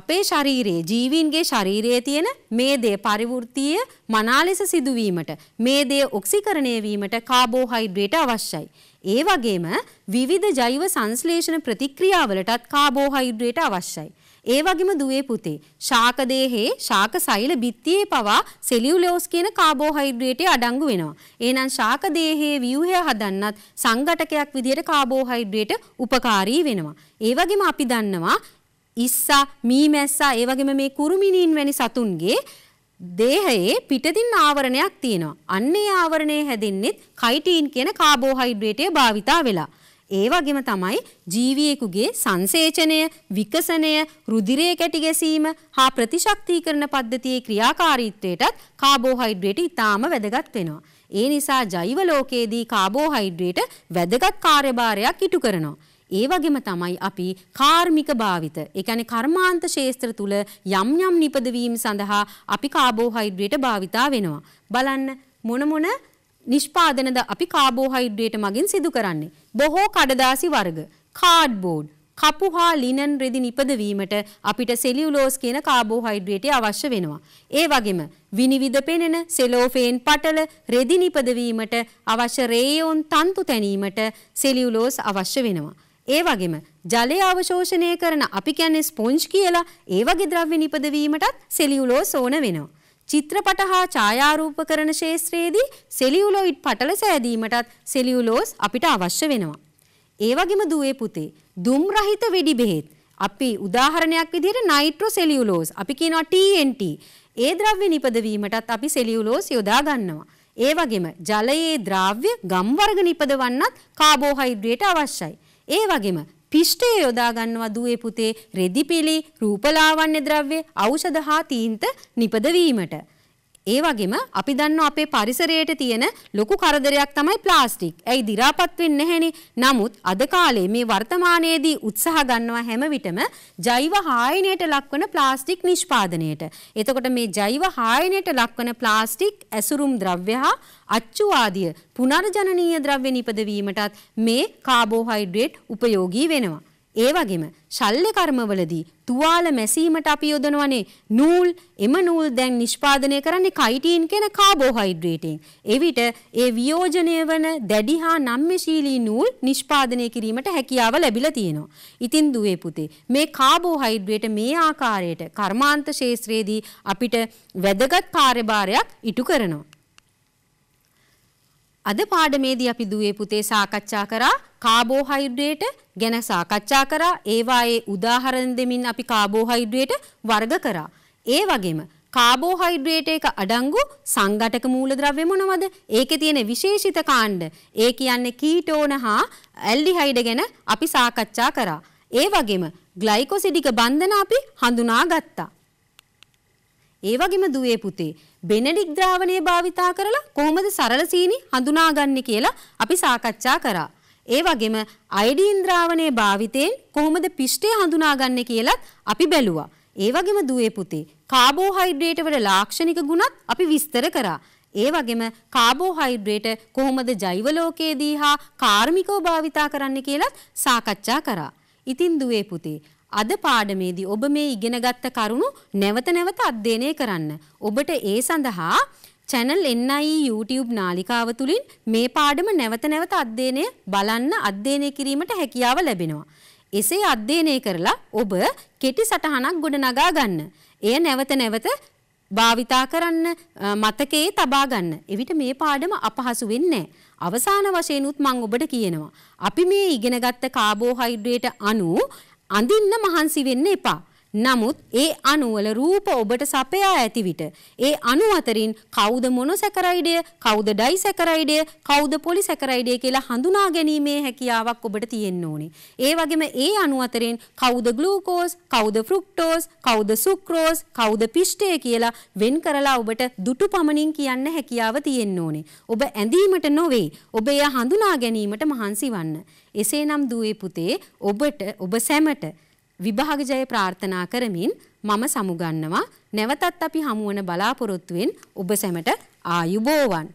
අපේ ශරීරයේ ජීවීන්ගේ ශරීරයේ තියෙන මේදේ පරිවෘත්තීය මනාලෙස සිදුවීමට මේදේ ඔක්සිකරණය වීමට කාබෝහයිඩ්‍රේට අවශ්‍යයි. ඒ වගේම විවිධ ජෛව සංශ්ලේෂණ ප්‍රතික්‍රියාවලටත් කාබෝහයිඩ්‍රේට අවශ්‍යයි. ඒ වගේම දුවේ පුතේ ශාක දේහයේ ශාක සෛල බිත්තියේ පවා සෙලියුලෝස් කියන කාබෝහයිඩ්‍රේටය අඩංගු වෙනවා. එහෙනම් ශාක දේහයේ ව්‍යුහය හදන්නත් සංඝටකයක් විදිහට කාබෝහයිඩ්‍රේට උපකාරී වෙනවා. ඒ වගේම අපි දන්නවා ඉස්සා මීමැස්සා ඒ වගේම මේ කුරුමිනීන් වැනි සතුන්ගේ දේහයේ පිටදින් ආවරණයක් තියෙනවා. අන්නේ ආවරණය හැදෙන්නේ කයිටීන් කියන කාබෝහයිඩ්‍රේටය භාවිතා වෙලා. ඒ වගේම තමයි ජීවියෙකුගේ සංසේචනය, විකසනය, රුධිරය කැටි ගැසීම හා ප්‍රතිශක්තිකරණ පද්ධතියේ ක්‍රියාකාරීත්වයටත් කාබෝහයිඩ්‍රේට් ඉතාම වැදගත් වෙනවා. ඒ නිසා ජෛව ලෝකයේදී කාබෝහයිඩ්‍රේට් වැදගත් කාර්යභාරයක් ඉටු කරනවා. ඒ වගේම තමයි අපි කාර්මික භාවිත ඒ කියන්නේ කර්මාන්ත ශේස්ත්‍ර තුල යම් යම් නිපදවීම් සඳහා අපි කාබෝහයිඩ්‍රේට් භාවිතා වෙනවා බලන්න මොන මොන නිෂ්පාදනද අපි කාබෝහයිඩ්‍රේට මගින් සිදු කරන්නේ. බොහෝ කඩදාසි වර්ග, කාඩ්බෝඩ්, කපු හා ලිනන් රෙදි නිපදවීමට අපිට සෙලියුලෝස් කියන කාබෝහයිඩ්‍රේටය අවශ්‍ය වෙනවා. ඒ වගේම විනිවිද පෙනෙන සෙලෝෆේන් පටල රෙදි නිපදවීමට අවශ්‍ය රේයෝන් තන්තු තැනීමට සෙලියුලෝස් අවශ්‍ය වෙනවා. ඒ වගේම ජලය අවශෝෂණය කරන අපි කියන්නේ ස්පොන්ජ් කියලා ඒ වගේ ද්‍රව්‍ය නිපදවීමටත් සෙලියුලෝස් ඕන වෙනවා. චිත්‍රපට හා ඡායාරූපකරණ ශේත්‍රයේදී සෙලියුලොයිඩ් පටල සෑදීමටත් සෙලියුලෝස් අපිට අවශ්‍ය වෙනවා. ඒ වගේම දුවේ පුතේ දුම් රහිත වෙඩි බෙහෙත් අපි උදාහරණයක් විදිහට නයිට්‍රෝ සෙලියුලෝස් අපි කියනවා TNT ඒ ද්‍රව්‍ය නිපදවීමටත් අපි සෙලියුලෝස් යොදා ගන්නවා. ඒ වගේම ජලයේ ද්‍රව්‍ය ගම් වර්ග නිපදවන්නත් කාබෝහයිඩ්‍රේට අවශ්‍යයි. ඒ වගේම පිෂ්ටය යොදා ගන්නවා දුවේ පුතේ රෙදිපිලි, රූපලාවන්‍ය ද්‍රව්‍ය, ඖෂධ හා තීන්ත නිපදවීමට. ඒ වගේම අපි දන්නවා අපේ පරිසරයට තියෙන ලොකු කරදරයක් තමයි ප්ලාස්ටික්. ඇයි දි รา පත් වෙන්නේ නැහෙනේ. නමුත් අද කාලේ මේ වර්තමානයේදී උත්සාහ ගන්නවා හැම විටම ජෛව හායනයට ලක්වන ප්ලාස්ටික් නිෂ්පාදනයට. එතකොට මේ ජෛව හායනයට ලක්වන ප්ලාස්ටික් ඇසුරුම් ද්‍රව්‍ය හා අච්චු ආදිය පුනර්ජනනීය ද්‍රව්‍ය නිපදවීමටත් මේ කාබෝහයිඩ්‍රේට් උපයෝගී වෙනවා. ඒ වගේම ශල්්‍ය කර්මවලදී තුවාල මැසීමට අපි යොදනවනේ නූල් එම නූල් දැන් නිෂ්පාදනය කරන්නේ කයිටීන් කියන කාබෝහයිඩ්‍රේටින්. එවිට ඒ වියෝජනය වන දැඩි හා නම්‍යශීලී නූල් නිෂ්පාදනය කිරීමට හැකියාව ලැබිලා තියෙනවා. ඉතින් දුවේ පුතේ මේ කාබෝහයිඩ්‍රේට මේ ආකාරයට කර්මාන්ත ශේස්ත්‍රයේදී අපිට වැදගත් කාර්යභාරයක් ඉටු කරනවා. අද පාඩමේදී අපි දුවේ පුතේ සාකච්ඡා කරා කාබෝහයිඩ්‍රේට ගැන සාකච්ඡා කරා ඒවායේ උදාහරණ දෙමින් අපි කාබෝහයිඩ්‍රේට වර්ග කරා. ඒ වගේම කාබෝහයිඩ්‍රේට එක අඩංගු සංඝටක මූලද්‍රව්‍ය මොනවද? ඒකේ තියෙන විශේෂිත කාණ්ඩ. ඒ කියන්නේ කීටෝන හා ඇල්ඩිහයිඩ ගැන අපි සාකච්ඡා කරා. ඒ වගේම ග්ලයිකොසිඩික බන්ධන අපි හඳුනාගත්තා. ඒ වගේම දුවේ පුතේ බෙනඩික් ද්‍රාවණය භාවිතා කරලා කොහොමද සරල සීනි හඳුනාගන්නේ කියලා අපි සාකච්ඡා කරා. ඒ වගේම අයඩීන් ද්‍රාවණයේ භාවිතයෙන් කොහොමද පිෂ්ඨය හඳුනාගන්නේ කියලත් අපි බැලුවා. ඒ වගේම දුවේ පුතේ කාබෝහයිඩ්‍රේට වල ලාක්ෂණික ගුණත් අපි විස්තර කරා. ඒ වගේම කාබෝහයිඩ්‍රේට කොහොමද ජෛව ලෝකයේදී හා කාර්මිකව භාවිතා කරන්න කියලත් සාකච්ඡා කරා. ඉතින් දුවේ පුතේ අද පාඩමේදී ඔබ මේ ඉගෙනගත්ත කරුණු නැවත නැවත අධ්‍යයනය කරන්න. ඔබට ඒ සඳහා channel NIE YouTube නාලිකාව තුලින් මේ පාඩම නැවත නැවත අධ්‍යයනය බලන්න අධ්‍යයනය කිරීමට හැකියාව ලැබෙනවා. එසේ අධ්‍යයනය කරලා ඔබ කෙටි සටහනක් ගොඩනගා ගන්න. එය නැවත නැවත භාවිතා කරන්න මතකයේ තබා ගන්න. එවිට මේ පාඩම අපහසු වෙන්නේ අවසාන වශයෙන් උත් මම ඔබට කියනවා. අපි මේ ඉගෙනගත්ත කාබෝහයිඩ්‍රේට අණු අඳින්න මහන්සි වෙන්න එපා. නමුත් ඒ අණුවල රූප ඔබට සපයා ඇති විට ඒ අණු අතරින් කවුද මොනොසැකරයිඩය කවුද ඩයිසැකරයිඩය කවුද පොලිසැකරයිඩය කියලා හඳුනා ගැනීමේ හැකියාවක් ඔබට තියෙන්න ඕනේ. ඒ වගේම ඒ අණු අතරින් කවුද ග්ලූකෝස් කවුද ෆ්‍රුක්ටෝස් කවුද සුක්‍රෝස් කවුද පිෂ්ඨය කියලා වෙන් කරලා ඔබට දුටු පමණින් කියන්න හැකියාව තියෙන්න ඕනේ. ඔබ ඇඳීමට නොවේ ඔබ එය හඳුනා ගැනීමට මහන්සි වන්න. එසේනම් දුවේ පුතේ ඔබට ඔබ සැමට විභාග ජය ප්‍රාර්ථනා කරමින් මම සමුගන්නවා නැවතත් අපි හමුවන බලාපොරොත්තුවෙන් ඔබ සැමට ආයුබෝවන්